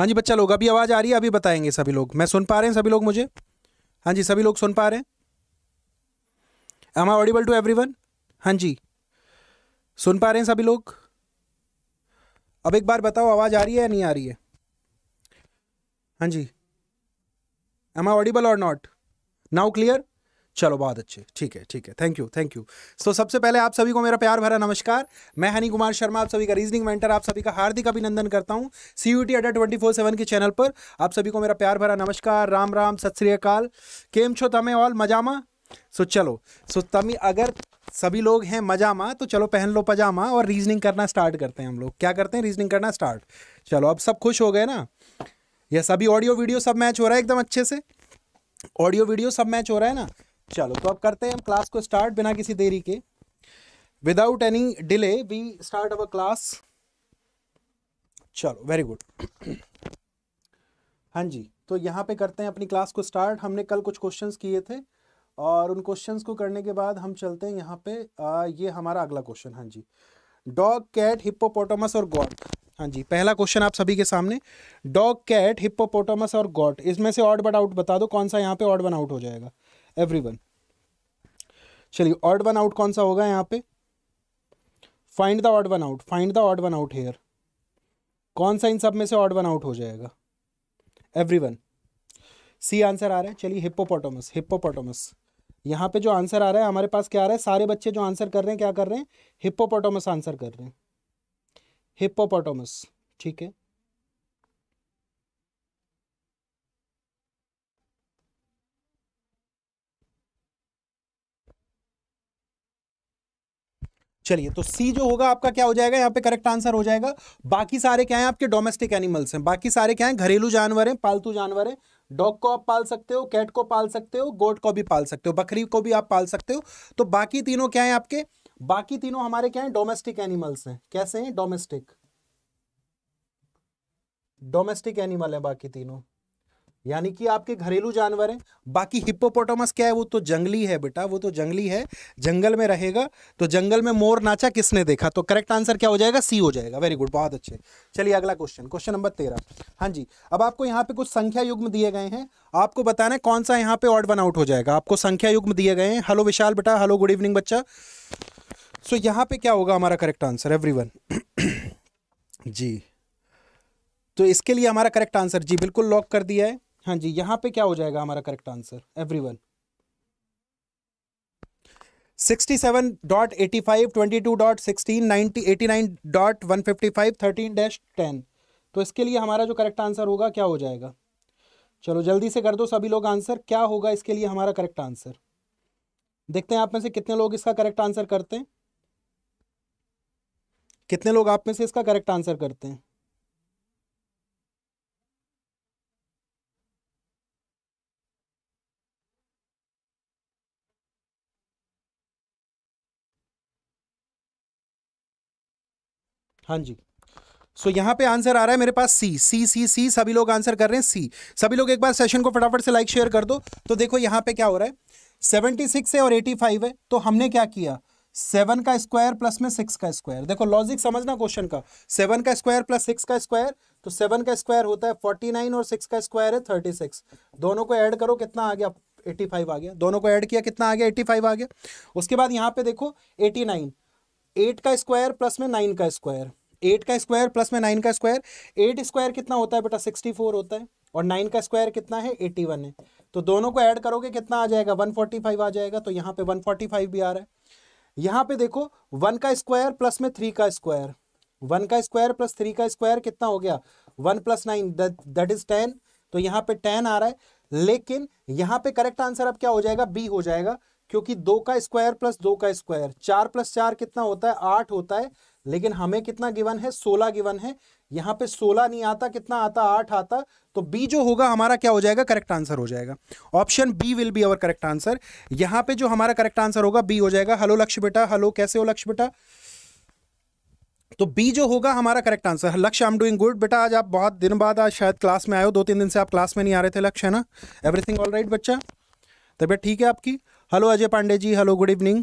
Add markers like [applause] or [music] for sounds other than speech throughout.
हाँ जी बच्चा लोग अभी आवाज़ आ रही है अभी बताएंगे सभी लोग मैं सुन पा रहे हैं सभी लोग मुझे हाँ जी सभी लोग सुन पा रहे हैं am I audible to everyone हाँ जी सुन पा रहे हैं सभी लोग अब एक बार बताओ आवाज़ आ रही है या नहीं आ रही है हाँ जी am I audible or not now clear चलो बहुत अच्छे ठीक है ठीक है thank you thank you so सबसे पहले आप सभी को मेरा प्यार भरा नमस्कार मैं हनी कुमार शर्मा आप सभी का रीजनिंग मेंटर आप सभी का हार्दिक अभिनंदन करता हूँ C U T Adda twenty four seven के चैनल पर आप सभी को मेरा प्यार भरा नमस्कार राम राम सत श्रीकाल केम छो तमे ऑल मजामा सो चलो सो तमी अगर सभी लोग हैं मजामा तो चलो पहन लो पजामा और रीजनिंग करना स्टार्ट करते हैं हम लोग क्या करते हैं रीजनिंग करना स्टार्ट चलो अब सब खुश हो गए ना यह सभी ऑडियो वीडियो सब मैच हो रहा है एकदम अच्छे से ऑडियो वीडियो सब मैच हो रहा है ना चलो तो अब करते हैं हम क्लास को स्टार्ट बिना किसी देरी के without any delay we start our class चलो वेरी गुड हाँ जी तो यहाँ पे करते हैं अपनी क्लास को स्टार्ट हमने कल कुछ क्वेश्चंस किए थे और उन क्वेश्चंस को करने के बाद हम चलते हैं यहाँ पे आ, ये हमारा अगला क्वेश्चन हाँ जी डॉग कैट हिप्पोपोटामस और गॉड हाँ जी पहला क्वेश्चन आप सभी के सामने डॉग कैट हिप्पोपोटामस और गॉट इसमें से ऑड बट आउट बता दो कौन सा यहाँ पे ऑड बन आउट हो जाएगा एवरीवन चलिए ऑड वन आउट कौन सा होगा यहाँ पे find the odd one out find the odd one out here कौन सा इन सब में से ऑड वन आउट हो जाएगा एवरी वन सी आंसर आ रहा है चलिए हिप्पोपोटोमस हिप्पोपोटोमस यहाँ पे जो आंसर आ रहा है हमारे पास क्या आ रहा है सारे बच्चे जो आंसर कर रहे हैं क्या कर रहे हैं हिप्पोपोटोमस आंसर कर रहे हैं हिप्पोपोटोमस ठीक है चलिए तो सी जो होगा आपका क्या हो जाएगा यहाँ पे करेक्ट आंसर हो जाएगा बाकी सारे क्या है आपके डोमेस्टिक एनिमल्स हैं बाकी सारे क्या है घरेलू जानवर हैं पालतू जानवर हैं डॉग को आप पाल सकते हो कैट को पाल सकते हो गोट को भी पाल सकते हो बकरी को भी आप पाल सकते हो तो बाकी तीनों क्या है आपके बाकी तीनों हमारे क्या है डोमेस्टिक एनिमल्स हैं कैसे हैं डोमेस्टिक डोमेस्टिक एनिमल है बाकी तीनों यानी कि आपके घरेलू जानवर हैं बाकी हिप्पोपोटामस क्या है वो तो जंगली है बेटा वो तो जंगली है जंगल में रहेगा तो जंगल में मोर नाचा किसने देखा तो करेक्ट आंसर क्या हो जाएगा सी हो जाएगा वेरी गुड बहुत अच्छे चलिए अगला क्वेश्चन क्वेश्चन नंबर तेरह हाँ जी अब आपको यहाँ पे कुछ संख्या युग्म दिए गए हैं आपको बताना है कौन सा यहाँ पे ऑर्ड वन आउट हो जाएगा आपको संख्या युग्म दिए गए हैं हेलो विशाल बेटा हेलो गुड इवनिंग बच्चा सो यहाँ पे क्या होगा हमारा करेक्ट आंसर वन जी तो इसके लिए हमारा करेक्ट आंसर जी बिल्कुल लॉक कर दिया है हाँ जी यहाँ पे क्या हो जाएगा हमारा correct answer everyone sixty seven dot eighty five twenty two dot sixteen ninety eighty nine dot one fifty five thirteen dash ten तो इसके लिए हमारा जो करेक्ट आंसर होगा क्या हो जाएगा चलो जल्दी से कर दो सभी लोग आंसर क्या होगा इसके लिए हमारा करेक्ट आंसर देखते हैं आप में से कितने लोग इसका करेक्ट आंसर करते हैं कितने लोग आप में से इसका करेक्ट आंसर करते हैं हाँ जी सो so, यहाँ पे आंसर आ रहा है मेरे पास सी सी सी सी सभी लोग आंसर कर रहे हैं सी सभी लोग एक बार सेशन को फटाफट से लाइक शेयर कर दो तो देखो यहाँ पे क्या हो रहा है सेवेंटी सिक्स है और एटी फाइव है तो हमने क्या किया सेवन का स्क्वायर प्लस में सिक्स का स्क्वायर देखो लॉजिक समझना क्वेश्चन का सेवन का स्क्वायर प्लस सिक्स का स्क्वायर तो सेवन का स्क्वायर होता है फोर्टी नाइन और सिक्स का स्क्वायर है थर्टी सिक्स दोनों को ऐड करो कितना आ गया एटी फाइव आ गया दोनों को ऐड किया कितना आ गया एटी फाइव आ गया उसके बाद यहाँ पे देखो एटी नाइन एट का स्क्वायर प्लस में नाइन का स्क्वायर एट का स्क्वायर प्लस में नाइन का स्क्वायर एट स्क्वायर कितना होता है बेटा सिक्सटी फोर होता है और नाइन का स्क्वायर कितना है एट्टी वन है तो दोनों को ऐड करोगे कितना आ जाएगा वन फोर्टी फाइव आ जाएगा तो यहाँ पे वन फोर्टी फाइव भी आ रहा है यहाँ पे देखो वन का स्क्वायर प्लस में थ्री का स्क्वायर वन का स्क्वायर प्लस थ्री का स्क्वायर कितना हो गया one plus nine that is ten तो यहाँ पे टेन आ रहा है लेकिन यहाँ पे करेक्ट आंसर अब क्या हो जाएगा बी हो जाएगा क्योंकि दो का स्क्वायर प्लस दो का स्क्वायर चार प्लस चार कितना होता है आठ होता है लेकिन हमें कितना गिवन है सोलह गिवन है यहाँ पे सोलह नहीं आता कितना आता आठ आता तो बी जो होगा हमारा क्या हो जाएगा करेक्ट आंसर हो जाएगा option B will be our correct answer यहाँ पे जो हमारा करेक्ट आंसर होगा बी हो जाएगा हेलो लक्ष्य बेटा हेलो कैसे हो लक्ष्य बेटा तो बी जो होगा हमारा करेक्ट आंसर लक्ष्य आई एम डूइंग गुड बेटा आज आप बहुत दिन बाद आज शायद क्लास में आए हो दो तीन दिन से आप क्लास में नहीं आ रहे थे लक्ष्य है ना एवरीथिंग ऑल राइट बच्चा तबियत ठीक है आपकी hello Ajay Pandey ji hello good evening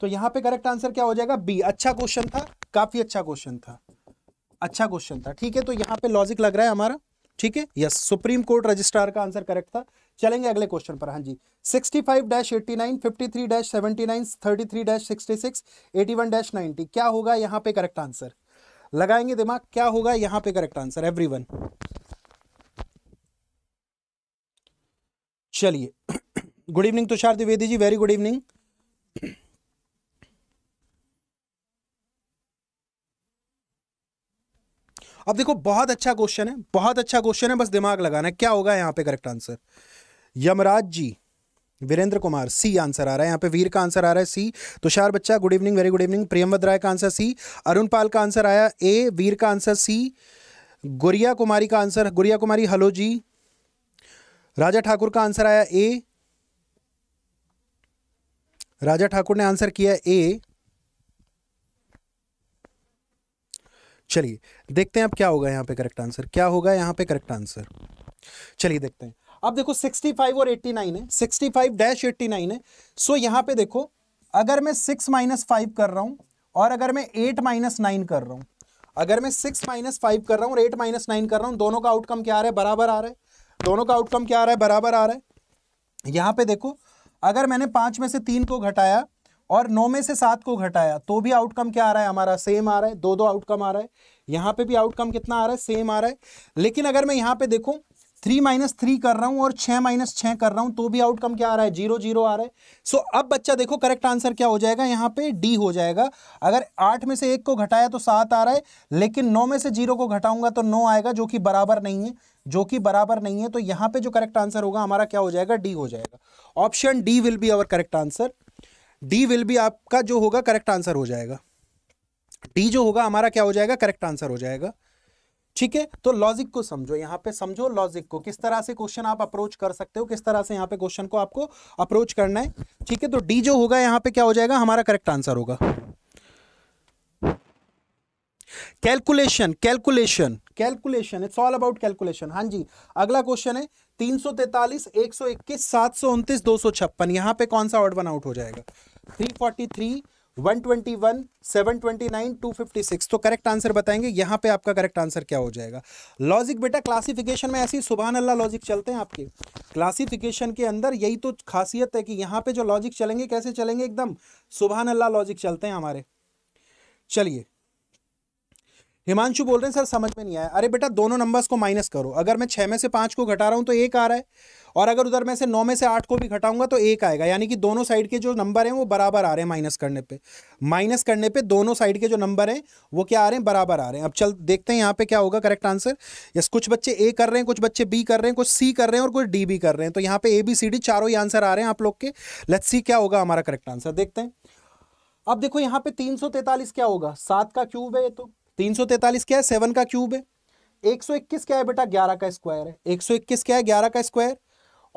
तो यहां पे करेक्ट आंसर क्या हो जाएगा बी अच्छा क्वेश्चन था काफी अच्छा क्वेश्चन था अच्छा क्वेश्चन था ठीक है तो यहां पे लॉजिक लग रहा है हमारा ठीक है यस सुप्रीम कोर्ट रजिस्ट्रार का आंसर करेक्ट था चलेंगे अगले क्वेश्चन पर हाँ जी 65-89, 53-79, 33-66, 81-90 क्या होगा यहां पे करेक्ट आंसर लगाएंगे दिमाग क्या होगा यहां पे करेक्ट आंसर एवरीवन चलिए good evening Tushar Dwivedi ji very good evening अब देखो बहुत अच्छा क्वेश्चन है बहुत अच्छा क्वेश्चन है बस दिमाग लगाना है क्या होगा यहाँ पे correct answer Yamraj ji Virendra Kumar C answer आ रहा है यहाँ पे वीर का आंसर आ रहा है सी तुषार बच्चा good evening very good evening Priyamvad Rai का आंसर सी अरुण पाल का आंसर आया ए वीर का आंसर सी गुरिया कुमारी का आंसर गुरिया कुमारी हलो जी राजा ठाकुर का आंसर आया ए राजा ठाकुर ने आंसर किया ए चलिए देखते हैं अब क्या होगा यहाँ पे करेक्ट आंसर क्या होगा यहाँ पे करेक्ट आंसर चलिए देखते हैं अब देखो 65 और 89 है 65 फाइव डैश एट्टी है सो यहाँ पे देखो अगर मैं 6 माइनस फाइव कर रहा हूँ और अगर मैं 8 माइनस नाइन कर रहा हूँ अगर मैं 6 माइनस फाइव कर रहा हूँ और एट माइनस नाइन कर रहा हूँ दोनों का आउटकम क्या आ रहा है बराबर आ रहा है दोनों का आउटकम क्या आ रहा है बराबर आ रहा है यहाँ पे देखो अगर मैंने पाँच में से तीन को घटाया और नौ में से सात को घटाया तो भी आउटकम क्या आ रहा है हमारा सेम आ रहा है दो दो आउटकम आ रहा है यहाँ पे भी आउटकम कितना आ रहा है सेम आ रहा है लेकिन अगर मैं यहाँ पे देखूँ थ्री माइनस थ्री कर रहा हूँ और छः माइनस छः कर रहा हूँ तो भी आउटकम क्या आ रहा है जीरो जीरो आ रहा है सो अब बच्चा देखो करेक्ट आंसर क्या हो जाएगा यहाँ पे डी हो जाएगा अगर आठ में से एक को घटाया तो सात आ रहा है लेकिन नौ में से जीरो को घटाऊंगा तो नौ आएगा जो कि बराबर नहीं है जो कि बराबर नहीं है तो यहाँ पे जो करेक्ट आंसर होगा हमारा क्या हो जाएगा डी हो जाएगा option D will be our correct answer D will भी आपका जो होगा करेक्ट आंसर हो जाएगा डी जो होगा हमारा क्या हो जाएगा करेक्ट आंसर हो जाएगा ठीक है तो लॉजिक को समझो यहाँ पे समझो लॉजिक को किस तरह से क्वेश्चन आप अप्रोच कर सकते हो किस तरह से यहाँ पे क्वेश्चन को आपको अप्रोच करना है ठीक है तो डी जो होगा यहाँ पे क्या हो जाएगा हमारा करेक्ट आंसर होगा calculation calculation calculation it's all about calculation हाँ जी अगला क्वेश्चन है तीन सौ तैतालीस एक सौ इक्कीस सात सौ उनतीस दो सौ छप्पन यहाँ पे कौन सा ऑर्ड वन आउट हो जाएगा three forty three one twenty one seven twenty nine two fifty six तो करेक्ट आंसर बताएंगे यहाँ पे आपका करेक्ट आंसर क्या हो जाएगा लॉजिक बेटा क्लासिफिकेशन में ऐसे सुबह अल्लाह लॉजिक चलते हैं आपके क्लासिफिकेशन के अंदर यही तो खासियत है कि यहाँ पे जो लॉजिक चलेंगे कैसे चलेंगे एकदम सुबह अल्लाह लॉजिक चलते हैं हमारे चलिए हिमांशु बोल रहे हैं सर समझ में नहीं आया अरे बेटा दोनों नंबर्स को माइनस करो अगर मैं छः में से पाँच को घटा रहा हूँ तो एक आ रहा है और अगर उधर में से नौ में से आठ को भी घटाऊंगा तो एक आएगा यानी कि दोनों साइड के जो नंबर हैं वो बराबर आ रहे हैं माइनस करने पे माइनस करने पे दोनों साइड के जो नंबर हैं वो क्या आ रहे हैं बराबर आ रहे हैं अब चल देखते हैं यहाँ पे क्या होगा करेक्ट आंसर यस कुछ बच्चे ए कर रहे हैं कुछ बच्चे बी कर रहे हैं कुछ सी कर रहे हैं और कुछ डी भी कर रहे हैं तो यहाँ पे ए बी सी डी चारों ही आंसर आ रहे हैं आप लोग के लेट सी क्या होगा हमारा करेक्ट आंसर देखते हैं अब देखो यहाँ पे तीन क्या होगा सात का क्यूब है ये तो तीन सौ तैतालीस क्या है सेवन का क्यूब है एक सौ इक्कीस क्या है बेटा ग्यारह का स्क्वायर है एक सौ इक्कीस क्या है ग्यारह का स्क्वायर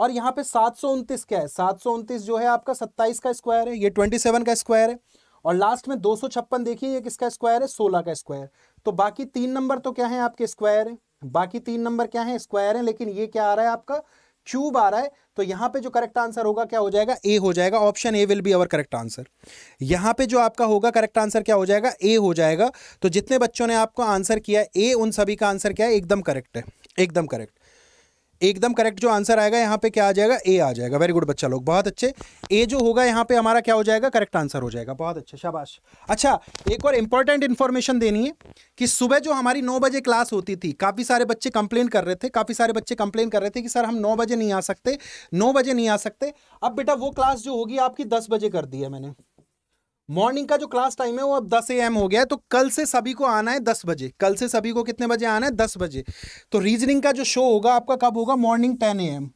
और यहाँ पे सात सौ उनतीस क्या है सात सौ उनतीस जो है आपका सत्ताईस का स्क्वायर है ये ट्वेंटी सेवन का स्क्वायर है और लास्ट में दो सौ छप्पन देखिए ये किसका स्क्वायर है सोलह का स्क्वायर तो बाकी तीन नंबर तो क्या है आपके स्क्वायर है बाकी तीन नंबर क्या है स्क्वायर है लेकिन ये क्या आ रहा है आपका क्यूब आ रहा है तो यहाँ पे जो करेक्ट आंसर होगा क्या हो जाएगा ए हो जाएगा option A will be our correct answer यहाँ पे जो आपका होगा करेक्ट आंसर क्या हो जाएगा ए हो जाएगा तो जितने बच्चों ने आपको आंसर किया ए उन सभी का आंसर क्या है एकदम करेक्ट है एकदम करेक्ट एकदम करेक्ट जो आंसर आएगा यहाँ पे क्या आ जाएगा ए आ जाएगा वेरी गुड बच्चा लोग बहुत अच्छे ए जो होगा यहाँ पे हमारा क्या हो जाएगा करेक्ट आंसर हो जाएगा बहुत अच्छे शाबाश अच्छा एक और इंपॉर्टेंट इन्फॉर्मेशन देनी है कि सुबह जो हमारी नौ बजे क्लास होती थी काफ़ी सारे बच्चे कंप्लेन कर रहे थे काफ़ी सारे बच्चे कंप्लेन कर रहे थे कि सर हम नौ बजे नहीं आ सकते नौ बजे नहीं आ सकते अब बेटा वो क्लास जो होगी आपकी दस बजे कर दी है मैंने मॉर्निंग का जो क्लास टाइम है वो अब 10 एम हो गया है तो कल से सभी को आना है 10 बजे कल से सभी को कितने बजे आना है 10 बजे तो रीजनिंग का जो शो होगा आपका कब होगा मॉर्निंग 10 एम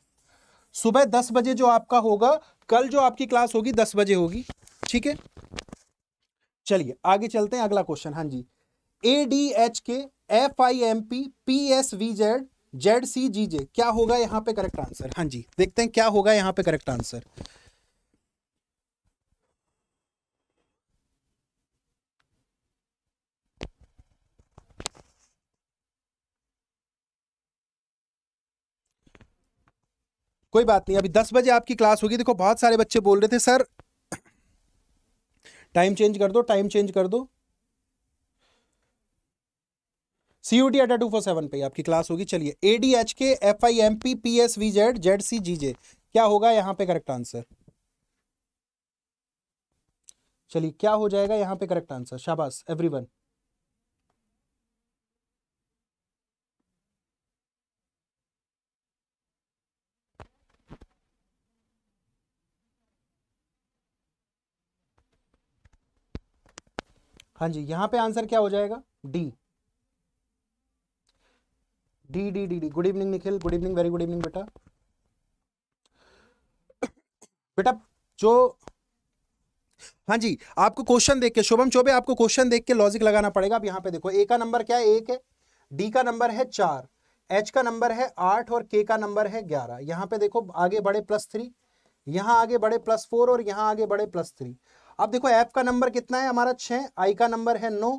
सुबह 10 बजे जो आपका होगा कल जो आपकी क्लास होगी 10 बजे होगी ठीक है चलिए आगे चलते हैं अगला क्वेश्चन हाँ जी A D H K F I M P P S V Z Z C G J क्या होगा यहाँ पे करेक्ट आंसर हाँ जी देखते हैं क्या होगा यहाँ पे करेक्ट आंसर कोई बात नहीं अभी दस बजे आपकी क्लास होगी देखो बहुत सारे बच्चे बोल रहे थे सर टाइम चेंज कर दो टाइम चेंज कर दो C U T Adda two four seven पे आपकी क्लास होगी चलिए A D H K F I M P P S V Z Z C G J क्या होगा यहां पे करेक्ट आंसर चलिए क्या हो जाएगा यहां पे करेक्ट आंसर शाबाश एवरीवन हाँ जी यहां पे आंसर क्या हो जाएगा D D D D D good evening Nikhil good evening very good evening बेटा बेटा जो हाँ जी आपको क्वेश्चन देख के शुभम चौबे आपको क्वेश्चन देख के लॉजिक लगाना पड़ेगा आप यहां पे देखो ए का नंबर क्या है एक है डी का नंबर है चार एच का नंबर है आठ और के का नंबर है ग्यारह यहां पे देखो आगे बढ़े प्लस थ्री यहां आगे बढ़े प्लस फोर और यहां आगे बढ़े प्लस थ्री अब देखो एफ का नंबर कितना है हमारा छः आई का नंबर है नौ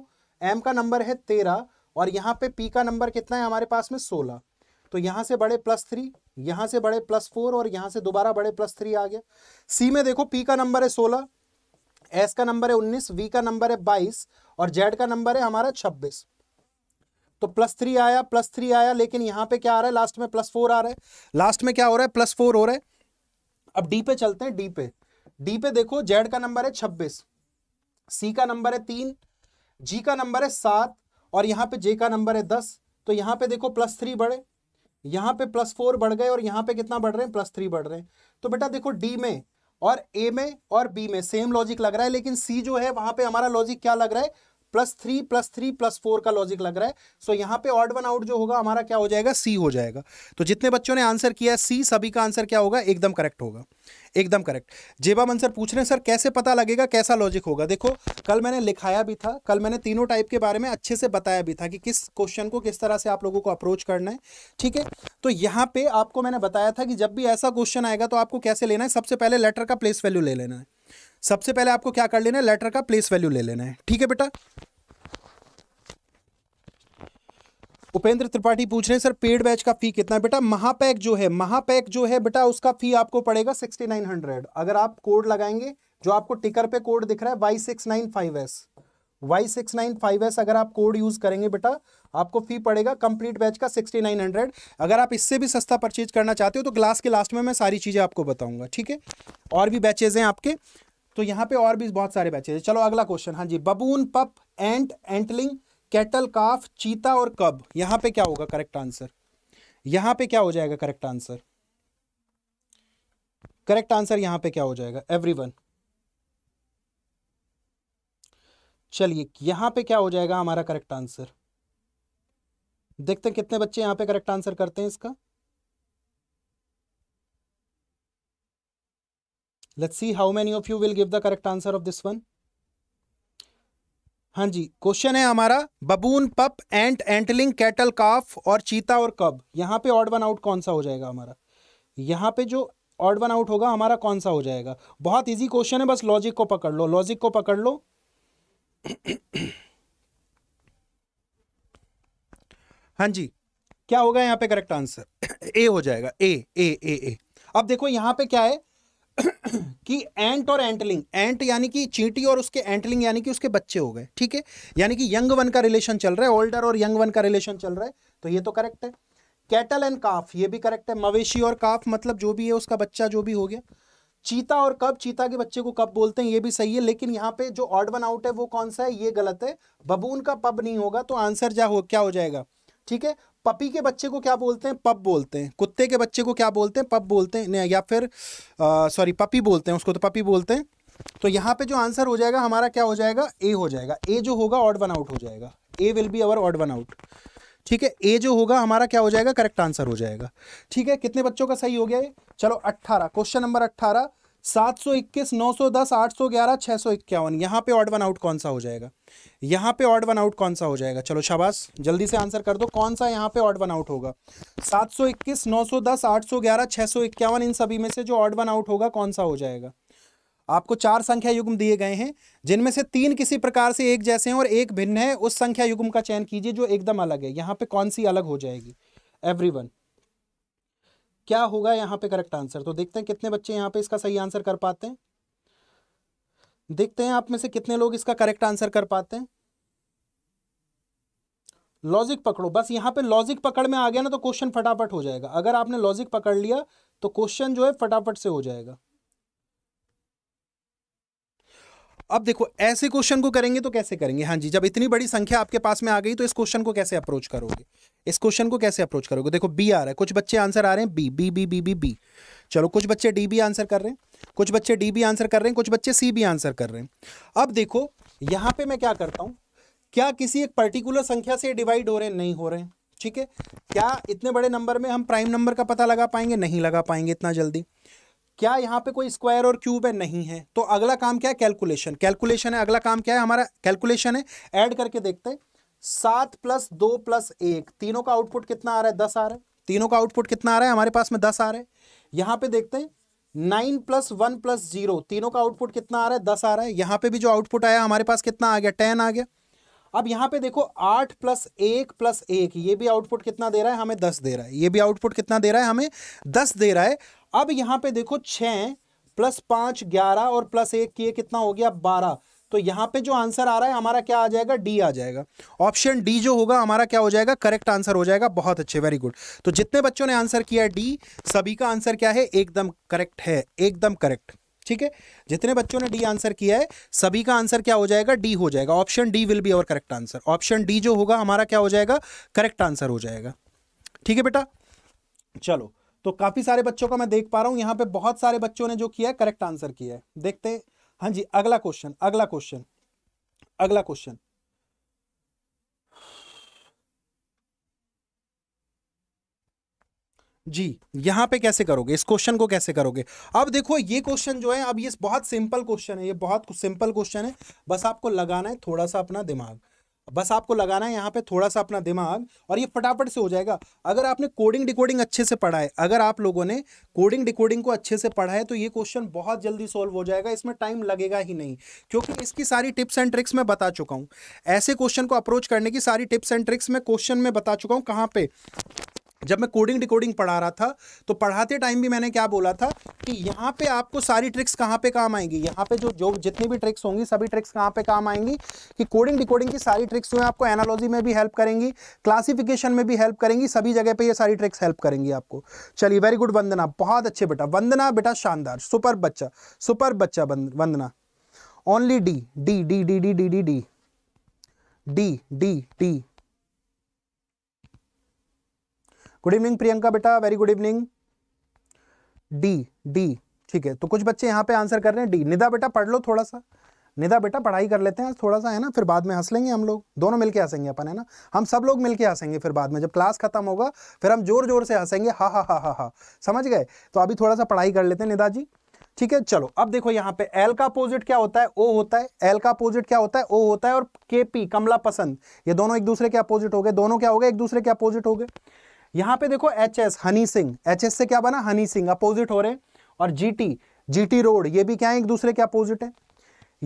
एम का नंबर है तेरह और यहाँ पे पी का नंबर कितना है हमारे पास में सोलह तो यहाँ से बड़े प्लस थ्री यहाँ से बड़े प्लस फोर और यहाँ से दोबारा बड़े प्लस थ्री आ गया सी में देखो पी का नंबर है सोलह एस का नंबर है उन्नीस वी का नंबर है बाईस और जेड का नंबर है हमारा छब्बीस तो प्लस थ्री आया प्लस थ्री आया लेकिन यहाँ पे क्या आ रहा है लास्ट में प्लस फोर आ रहा है लास्ट में क्या हो रहा है प्लस फोर हो रहा है अब डी पे चलते हैं डी पे डी पे देखो जेड का नंबर है छब्बीस सी का नंबर है तीन जी का नंबर है सात और यहाँ पे जे का नंबर है दस तो यहाँ पे देखो प्लस थ्री बढ़े यहाँ पे प्लस फोर बढ़ गए और यहाँ पे कितना बढ़ रहे हैं प्लस थ्री बढ़ रहे हैं तो बेटा देखो डी में और ए में और बी में सेम लॉजिक लग रहा है लेकिन सी जो है वहां पे हमारा लॉजिक क्या लग रहा है plus three plus three plus four का लॉजिक लग रहा है सो so, यहाँ पे ऑड वन आउट जो होगा हमारा क्या हो जाएगा सी हो जाएगा तो जितने बच्चों ने आंसर किया सी सभी का आंसर क्या होगा एकदम करेक्ट होगा एकदम करेक्ट जेबा मंसर पूछ रहे हैं सर कैसे पता लगेगा कैसा लॉजिक होगा देखो कल मैंने लिखाया भी था कल मैंने तीनों टाइप के बारे में अच्छे से बताया भी था कि किस क्वेश्चन को किस तरह से आप लोगों को अप्रोच करना है ठीक है तो यहाँ पे आपको मैंने बताया था कि जब भी ऐसा क्वेश्चन आएगा तो आपको कैसे लेना है सबसे पहले लेटर का प्लेस वैल्यू ले लेना है सबसे पहले आपको क्या कर लेना है लेटर का प्लेस वैल्यू ले लेना है ठीक है बेटा उपेंद्र त्रिपाठी पूछ रहे हैं सर पेड बैच का फी कितना बेटा महापैक जो है महापैक जो है बेटा उसका फी आपको पड़ेगा सिक्सटी नाइन हंड्रेड अगर आप कोड लगाएंगे जो आपको टिकर पे कोड दिख रहा है Y six nine five S Y six nine five S अगर आप कोड यूज़ करेंगे बेटा आपको फी पड़ेगा कंप्लीट बैच का सिक्सटी नाइन हंड्रेड अगर आप इससे भी सस्ता परचेज करना चाहते हो तो ग्लास के लास्ट में मैं सारी चीज़ें आपको बताऊंगा ठीक है और भी बैचेज़ हैं आपके तो यहाँ पे और भी बहुत सारे बैचेज चलो अगला क्वेश्चन हाँ जी बबून पप एंट एंटलिंग कैटल काफ चीता और कब यहाँ पे क्या होगा करेक्ट आंसर यहाँ पे क्या हो जाएगा करेक्ट आंसर करेक्ट आंसर यहाँ पे क्या हो जाएगा एवरीवन चलिए यहाँ पे क्या हो जाएगा हमारा करेक्ट आंसर देखते हैं कितने बच्चे यहाँ पे करेक्ट आंसर करते हैं इसका let's see how many of you will give the correct answer of this one हाँ जी क्वेश्चन है हमारा बबून पप एंट एंटलिंग कैटल काफ और चीता और कब यहाँ पे ऑड वन आउट कौन सा हो जाएगा हमारा यहाँ पे जो ऑड वन आउट होगा हमारा कौन सा हो जाएगा बहुत इजी क्वेश्चन है बस लॉजिक को पकड़ लो लॉजिक को पकड़ लो [coughs] हाँ जी क्या होगा यहाँ पे करेक्ट आंसर ए हो जाएगा ए ए ए ए अब देखो यहाँ पे क्या है कि एंट और एंटलिंग एंट यानी कि चींटी और उसके एंटलिंग यानी कि उसके बच्चे हो गए ठीक है यानी कि यंग वन का रिलेशन चल रहा है ओल्डर और यंग वन का रिलेशन चल रहा है तो ये तो करेक्ट है कैटल एंड काफ ये भी करेक्ट है मवेशी और काफ मतलब जो भी है उसका बच्चा जो भी हो गया चीता और कब चीता के बच्चे को कब बोलते हैं ये भी सही है लेकिन यहाँ पे जो ऑड वन आउट है वो कौन सा है ये गलत है बबून का पब नहीं होगा तो आंसर जा हो क्या हो जाएगा ठीक है पपी के बच्चे को क्या बोलते हैं पप बोलते हैं कुत्ते के बच्चे को क्या बोलते हैं पप बोलते हैं या फिर सॉरी पपी बोलते हैं उसको तो पपी बोलते हैं तो यहाँ पे जो आंसर हो जाएगा हमारा क्या हो जाएगा ए हो जाएगा ए जो होगा ऑड वन आउट हो जाएगा A will be our odd one out ठीक है ए जो होगा हमारा क्या हो जाएगा करेक्ट आंसर हो जाएगा ठीक है कितने बच्चों का सही हो गया ये चलो अट्ठारह क्वेश्चन नंबर अट्ठारह सात सौ इक्कीस नौ सौ दस आठ सौ ग्यारह छः सौ इक्यावन यहाँ पे ऑड वन आउट कौन सा हो जाएगा यहाँ पे ऑड वन आउट कौन सा हो जाएगा चलो शाबाश जल्दी से आंसर कर दो कौन सा यहाँ पे ऑड वन आउट होगा सात सौ इक्कीस नौ सौ दस आठ सौ ग्यारह छः सौ इक्यावन इन सभी में से जो ऑड वन आउट होगा कौन सा हो जाएगा आपको चार संख्या युग्म दिए गए हैं जिनमें से तीन किसी प्रकार से एक जैसे हैं और एक भिन्न है उस संख्या युग्म का चयन कीजिए जो एकदम अलग है यहाँ पे कौन सी अलग हो जाएगी वन क्या होगा यहाँ पे करेक्ट आंसर तो देखते हैं कितने बच्चे यहाँ पे इसका सही आंसर कर पाते हैं देखते हैं आप में से कितने लोग इसका करेक्ट आंसर कर पाते हैं लॉजिक पकड़ो बस यहाँ पे लॉजिक पकड़ में आ गया ना तो क्वेश्चन फटाफट हो जाएगा अगर आपने लॉजिक पकड़ लिया तो क्वेश्चन जो है फटाफट से हो जाएगा अब देखो ऐसे क्वेश्चन को करेंगे तो कैसे करेंगे हाँ जी जब इतनी बड़ी संख्या आपके पास में आ गई तो इस क्वेश्चन को कैसे अप्रोच करोगे इस क्वेश्चन को कैसे अप्रोच करोगे देखो बी आ रहा है कुछ बच्चे आंसर आ रहे हैं B B B B B B चलो कुछ बच्चे डी बी आंसर कर रहे हैं कुछ बच्चे डी बी आंसर कर रहे हैं कुछ बच्चे सी बी आंसर कर रहे हैं अब देखो यहाँ पे मैं क्या करता हूँ क्या किसी एक पर्टिकुलर संख्या से डिवाइड हो रहे हैं नहीं हो रहे हैं ठीक है क्या इतने बड़े नंबर में हम प्राइम नंबर का पता लगा पाएंगे नहीं लगा पाएंगे इतना जल्दी क्या यहाँ पे कोई स्क्वायर और क्यूब है नहीं है तो अगला काम क्या है कैलकुलेशन कैलकुलेशन है अगला काम क्या है हमारा कैलकुलेशन है ऐड करके देखते हैं सात प्लस दो प्लस एक तीनों का आउटपुट कितना आ रहा है दस आ रहा है तीनों का आउटपुट कितना आ रहा है हमारे पास में दस आ रहा है यहाँ पे देखते हैं nine plus one plus zero तीनों का आउटपुट कितना आ रहा है दस आ रहा है यहाँ पे भी जो आउटपुट आया हमारे पास कितना आ गया टेन आ गया अब यहाँ पे देखो आठ प्लस एक प्लस एक ये भी आउटपुट कितना दे रहा है हमें दस दे रहा है ये भी आउटपुट कितना दे रहा है हमें दस दे रहा है अब यहां पे देखो छः प्लस पाँच ग्यारह और प्लस एक किए कितना हो गया बारह तो यहां पे जो आंसर आ रहा है हमारा क्या आ जाएगा डी आ जाएगा ऑप्शन डी जो होगा हमारा क्या हो जाएगा करेक्ट आंसर हो जाएगा बहुत अच्छे वेरी गुड तो जितने बच्चों ने आंसर किया डी सभी का आंसर क्या है एकदम करेक्ट है एकदम करेक्ट ठीक है जितने बच्चों ने डी आंसर किया है सभी का आंसर क्या हो जाएगा डी हो जाएगा option D will be our correct answer option D जो होगा हमारा क्या हो जाएगा करेक्ट आंसर हो जाएगा ठीक है बेटा चलो तो काफ़ी सारे बच्चों का मैं देख पा रहा हूं यहां पे बहुत सारे बच्चों ने जो किया है करेक्ट आंसर किया है देखते हाँ जी अगला क्वेश्चन अगला क्वेश्चन अगला क्वेश्चन जी यहां पे कैसे करोगे इस क्वेश्चन को कैसे करोगे अब देखो ये क्वेश्चन जो है अब ये बहुत सिंपल क्वेश्चन है ये बहुत सिंपल क्वेश्चन है बस आपको लगाना है थोड़ा सा अपना दिमाग बस आपको लगाना है यहाँ पे थोड़ा सा अपना दिमाग और ये फटाफट से हो जाएगा अगर आपने कोडिंग डिकोडिंग अच्छे से पढ़ा है अगर आप लोगों ने कोडिंग डिकोडिंग को अच्छे से पढ़ा है तो ये क्वेश्चन बहुत जल्दी सॉल्व हो जाएगा इसमें टाइम लगेगा ही नहीं क्योंकि इसकी सारी टिप्स एंड ट्रिक्स मैं बता चुका हूँ ऐसे क्वेश्चन को अप्रोच करने की सारी टिप्स एंड ट्रिक्स मैं क्वेश्चन में बता चुका हूँ कहाँ पर जब मैं कोडिंग डिकोडिंग पढ़ा रहा था तो पढ़ाते टाइम भी मैंने क्या बोला था कि यहाँ पे आपको सारी ट्रिक्स कहाँ पे काम आएंगी यहाँ पे जो जो जितनी भी ट्रिक्स होंगी सभी ट्रिक्स कहाँ पे काम आएंगी कि कोडिंग डिकोडिंग की सारी ट्रिक्स जो है आपको एनालॉजी में भी हेल्प करेंगी क्लासिफिकेशन में भी हेल्प करेंगी सभी जगह पर ये सारी ट्रिक्स हेल्प करेंगी आपको चलिए वेरी गुड वंदना बहुत अच्छे बेटा वंदना बेटा शानदार सुपर बच्चा सुपर बच्चा Vandana only D D D D D D D D D D D good evening Priyanka बेटा very good evening D D ठीक है तो कुछ बच्चे यहाँ पे आंसर कर रहे हैं डी निधा बेटा पढ़ लो थोड़ा सा निधा बेटा पढ़ाई कर लेते हैं थोड़ा सा है ना फिर बाद में हंस लेंगे हम लोग दोनों मिलके हंसेंगे अपन है ना हम सब लोग मिलके हंसेंगे फिर बाद में जब क्लास खत्म होगा फिर हम जोर जोर से हंसेंगे हा हा हा हा हा समझ गए तो अभी थोड़ा सा पढ़ाई कर लेते हैं निधा जी ठीक है चलो अब देखो यहाँ पे एल का अपोजिट क्या होता है ओ होता है एल का अपोजिट क्या होता है ओ होता है और के पी कमला पसंद ये दोनों एक दूसरे के अपोजिट हो गए दोनों क्या हो गए एक दूसरे के अपोजिट हो गए यहां पे देखो H S Honey Singh H S से क्या बना हनी सिंह अपोजिट हो रहे और G T G T road ये भी क्या है एक दूसरे के अपोजिट है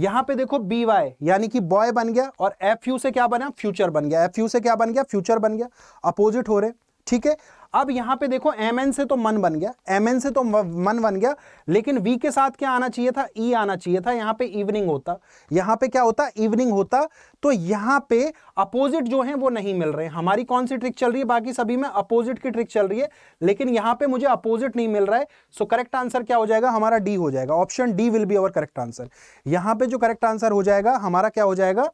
यहां पे देखो बी वाई यानी कि बॉय बन गया और एफ यू से क्या बना फ्यूचर बन गया एफ यू से क्या बन गया फ्यूचर बन गया अपोजिट हो रहे ठीक है अब यहां पे देखो एम से तो मन बन गया एम से तो मन बन गया लेकिन वी के साथ क्या आना चाहिए था ई e आना चाहिए था यहां पे इवनिंग होता यहां पे क्या होता इवनिंग होता तो यहां पे अपोजिट जो है वो नहीं मिल रहे हमारी कौन सी ट्रिक चल रही है बाकी सभी में अपोजिट की ट्रिक चल रही है लेकिन यहां पर मुझे अपोजिट नहीं मिल रहा है सो करेक्ट आंसर क्या हो जाएगा हमारा डी हो जाएगा option D will be our correct answer यहां पर जो करेक्ट आंसर हो जाएगा हमारा क्या हो जाएगा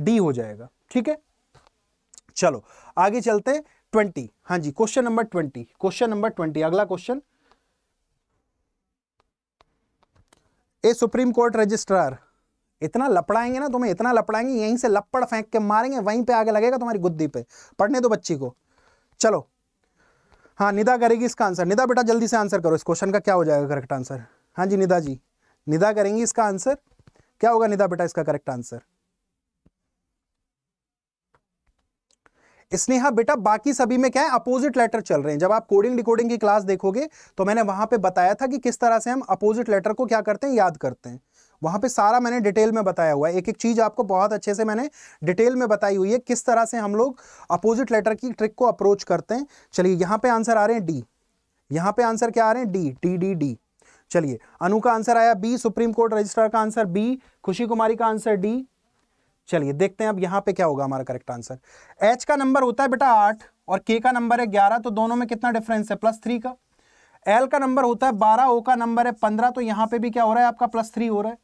डी हो जाएगा ठीक है चलो आगे चलते हैं ट्वेंटी हाँ जी question number twenty question number twenty अगला question a supreme court registrar इतना लपड़ाएंगे ना तुम्हें इतना लपड़ाएंगे यहीं से लपड़ फेंक के मारेंगे वहीं पे आगे लगेगा तुम्हारी गुद्दी पे पढ़ने दो बच्ची को चलो हाँ निदा करेगी इसका आंसर निदा बेटा जल्दी से आंसर करो इस क्वेश्चन का क्या हो जाएगा करेक्ट आंसर हाँ जी निदा जी निदा करेंगी इसका आंसर क्या होगा निदा बेटा इसका करेक्ट आंसर स्नेहा बेटा बाकी सभी में क्या है अपोजिट लेटर चल रहे हैं जब आप कोडिंग डिकोडिंग की क्लास देखोगे तो मैंने वहां पे बताया था कि किस तरह से हम अपोजिट लेटर को क्या करते हैं याद करते हैं वहां पे सारा मैंने डिटेल में बताया हुआ है एक एक चीज़ आपको बहुत अच्छे से मैंने डिटेल में बताई हुई है किस तरह से हम लोग अपोजिट लेटर की ट्रिक को अप्रोच करते हैं चलिए यहाँ पे आंसर आ रहे हैं डी यहाँ पे आंसर क्या आ रहे हैं डी डी डी डी चलिए अनु का आंसर आया बी सुप्रीम कोर्ट रजिस्ट्रार का आंसर बी खुशी कुमारी का आंसर डी चलिए देखते हैं अब यहाँ पे क्या होगा हमारा करेक्ट आंसर एच का नंबर होता है बेटा आठ और के का नंबर है ग्यारह तो दोनों में कितना डिफरेंस है प्लस थ्री का एल का नंबर होता है बारह ओ का नंबर है पंद्रह तो यहाँ पे भी क्या हो रहा है आपका प्लस थ्री हो रहा है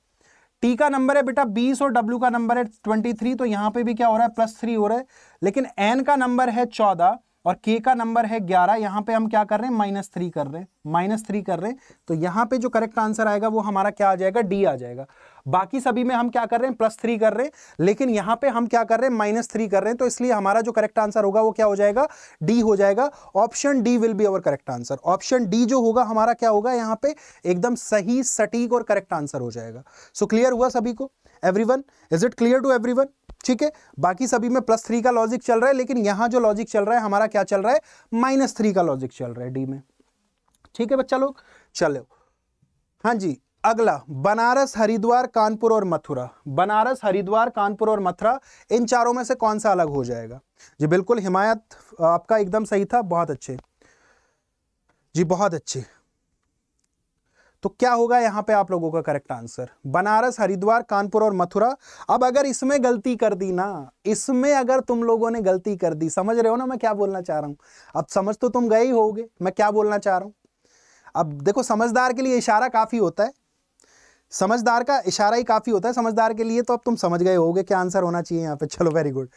टी का नंबर है बेटा बीस और डब्ल्यू का नंबर है ट्वेंटी थ्री तो यहाँ पे भी क्या हो रहा है प्लस थ्री हो रहा है लेकिन एन का नंबर है चौदह और के का नंबर है ग्यारह यहाँ पे हम क्या कर रहे हैं माइनस थ्री कर रहे हैं माइनस थ्री कर रहे हैं तो यहाँ पे जो करेक्ट आंसर आएगा वो हमारा क्या आ जाएगा डी आ जाएगा बाकी सभी में हम क्या कर रहे हैं प्लस थ्री कर रहे हैं लेकिन यहां पे हम क्या कर रहे हैं माइनस थ्री कर रहे हैं तो इसलिए हमारा जो करेक्ट आंसर होगा वो क्या हो जाएगा डी हो जाएगा option D will be our correct answer option D जो होगा हमारा क्या होगा यहाँ पे एकदम सही सटीक और करेक्ट आंसर हो जाएगा सो so, क्लियर हुआ सभी को everyone is it clear to everyone ठीक है बाकी सभी में प्लस थ्री का लॉजिक चल रहा है लेकिन यहां जो लॉजिक चल रहा है हमारा क्या चल रहा है माइनस थ्री का लॉजिक चल रहा है डी में ठीक है बच्चा लोग चलो हाँ जी अगला बनारस हरिद्वार कानपुर और मथुरा बनारस हरिद्वार कानपुर और मथुरा इन चारों में से कौन सा अलग हो जाएगा जी बिल्कुल हिमायत आपका एकदम सही था बहुत अच्छे जी बहुत अच्छे तो क्या होगा यहां पे आप लोगों का करेक्ट आंसर बनारस हरिद्वार कानपुर और मथुरा अब अगर इसमें गलती कर दी ना इसमें अगर तुम लोगों ने गलती कर दी समझ रहे हो ना मैं क्या बोलना चाह रहा हूं अब समझ तो तुम गए ही होगे मैं क्या बोलना चाह रहा हूं अब देखो समझदार के लिए इशारा काफ़ी होता है समझदार का इशारा ही काफ़ी होता है समझदार के लिए तो अब तुम समझ गए होगे क्या आंसर होना चाहिए यहाँ पे चलो वेरी गुड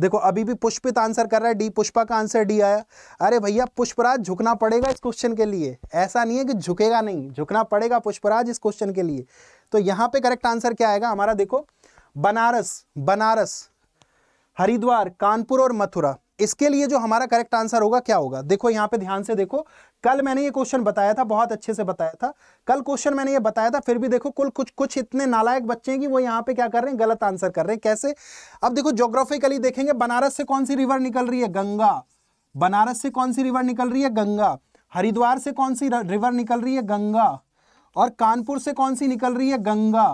देखो अभी भी पुष्पित आंसर कर रहा है डी पुष्पा का आंसर डी आया अरे भैया पुष्पराज झुकना पड़ेगा इस क्वेश्चन के लिए ऐसा नहीं है कि झुकेगा नहीं झुकना पड़ेगा पुष्पराज इस क्वेश्चन के लिए तो यहाँ पे करेक्ट आंसर क्या आएगा हमारा देखो बनारस बनारस हरिद्वार कानपुर और मथुरा इसके लिए जो हमारा करेक्ट आंसर होगा क्या होगा देखो यहां पे ध्यान से देखो कल मैंने ये क्वेश्चन बताया था बहुत अच्छे से बताया था कल क्वेश्चन मैंने ये बताया था फिर भी देखो कुल कुछ कुछ इतने नालायक बच्चे हैं कि वो यहाँ पे क्या कर रहे हैं गलत आंसर कर रहे हैं कैसे अब देखो जोग्राफिकली देखेंगे बनारस से कौन सी रिवर निकल रही है गंगा बनारस से कौन सी रिवर निकल रही है गंगा हरिद्वार से कौन सी रिवर निकल रही है गंगा और कानपुर से कौन सी निकल रही है गंगा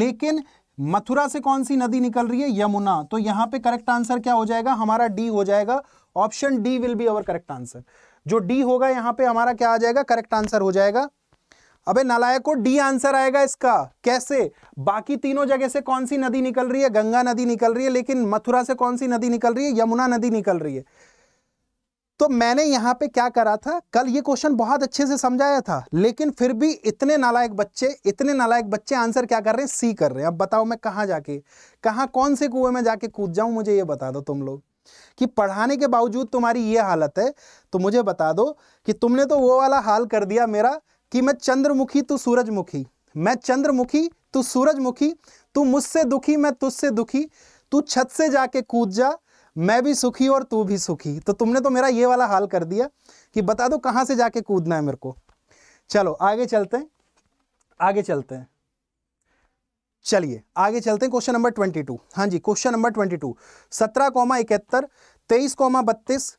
लेकिन मथुरा से कौन सी नदी निकल रही है यमुना तो यहां पे करेक्ट आंसर क्या हो जाएगा हमारा डी हो जाएगा option D will be our correct answer जो डी होगा यहां पे हमारा क्या आ जाएगा करेक्ट आंसर हो जाएगा अबे को डी आंसर आएगा इसका कैसे बाकी तीनों जगह से कौन सी नदी निकल रही है गंगा नदी निकल रही है लेकिन मथुरा से कौन सी नदी निकल रही है यमुना नदी निकल रही है तो मैंने यहाँ पे क्या करा था कल ये क्वेश्चन बहुत अच्छे से समझाया था लेकिन फिर भी इतने नालायक बच्चे इतने नालायक बच्चे आंसर क्या कर रहे हैं सी कर रहे हैं अब बताओ मैं कहाँ जाके कहाँ कौन से कुएं में जाके कूद जाऊं मुझे ये बता दो तुम लोग कि पढ़ाने के बावजूद तुम्हारी ये हालत है तो मुझे बता दो कि तुमने तो वो वाला हाल कर दिया मेरा कि मैं चंद्रमुखी तू सूरजमुखी मैं चंद्रमुखी तू सूरजमुखी तू मुझसे दुखी मैं तुझसे दुखी तू छत से जाके कूद जा मैं भी सुखी और तू भी सुखी तो तुमने तो मेरा ये वाला हाल कर दिया कि बता दो कहाँ से जाके कूदना है मेरे को चलो आगे चलते हैं आगे चलते हैं चलिए आगे चलते हैं क्वेश्चन नंबर ट्वेंटी टू हाँ जी क्वेश्चन नंबर ट्वेंटी टू सत्रह कौमा इकहत्तर तेईस कौमा बत्तीस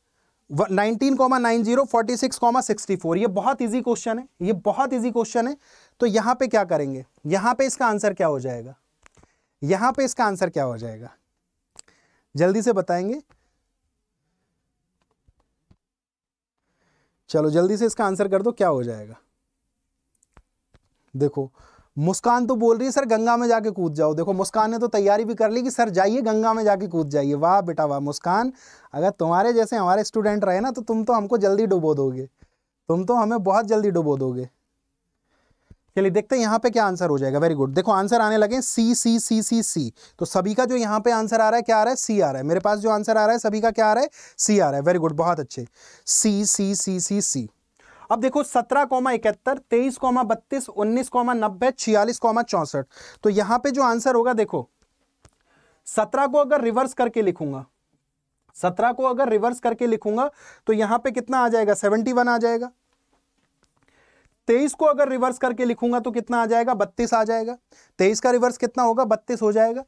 nineteen comma nine zero forty six comma sixty four ये बहुत इजी क्वेश्चन है ये बहुत इजी क्वेश्चन है तो यहाँ पे क्या करेंगे यहाँ पे इसका आंसर क्या हो जाएगा यहाँ पे इसका आंसर क्या हो जाएगा जल्दी से बताएंगे चलो जल्दी से इसका आंसर कर दो क्या हो जाएगा देखो मुस्कान तो बोल रही है सर गंगा में जाके कूद जाओ देखो मुस्कान ने तो तैयारी भी कर ली कि सर जाइए गंगा में जाके कूद जाइए वाह बेटा वाह मुस्कान अगर तुम्हारे जैसे हमारे स्टूडेंट रहे ना तो तुम तो हमको जल्दी डुबो दोगे तुम तो हमें बहुत जल्दी डुबो दोगे चलिए देखते हैं यहाँ पे क्या आंसर हो जाएगा वेरी गुड देखो आंसर आने लगे सी सी सी सी सी तो सभी का जो यहाँ पे आंसर आ रहा है क्या आ रहा है सी आ रहा है मेरे पास जो आंसर आ रहा है सभी का क्या आ रहा है सी आ रहा है वेरी गुड बहुत अच्छे सी सी सी सी सी अब देखो सत्रह कॉमा इकहत्तर तेईस कॉमा बत्तीस उन्नीस कॉमा नब्बे छियालीस कॉमा चौसठ तो यहाँ पे जो आंसर होगा देखो सत्रह को अगर रिवर्स करके लिखूंगा सत्रह को अगर रिवर्स करके लिखूंगा तो यहाँ पे कितना आ जाएगा सेवेंटी वन आ जाएगा तेईस को अगर रिवर्स करके लिखूंगा तो कितना आ जाएगा बत्तीस आ जाएगा तेईस का रिवर्स कितना होगा बत्तीस हो जाएगा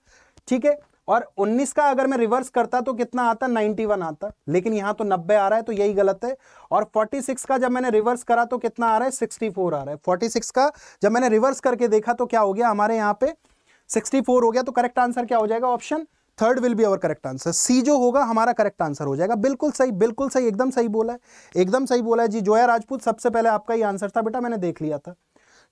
ठीक है और 19 का अगर मैं रिवर्स करता तो कितना आता 91 आता लेकिन यहां तो 90 आ रहा है तो यही गलत है और 46 का जब मैंने रिवर्स करा तो कितना आ रहा है 64 आ रहा है 46 का जब मैंने रिवर्स करके देखा तो क्या हो गया हमारे यहाँ पे 64 हो गया तो करेक्ट आंसर क्या हो जाएगा option third will be our correct answer C जो होगा हमारा करेक्ट आंसर हो जाएगा बिल्कुल सही बिल्कुल सही एकदम सही बोला है एकदम सही बोला है जी जोया राजपूत सबसे पहले आपका ही आंसर था बेटा मैंने देख लिया था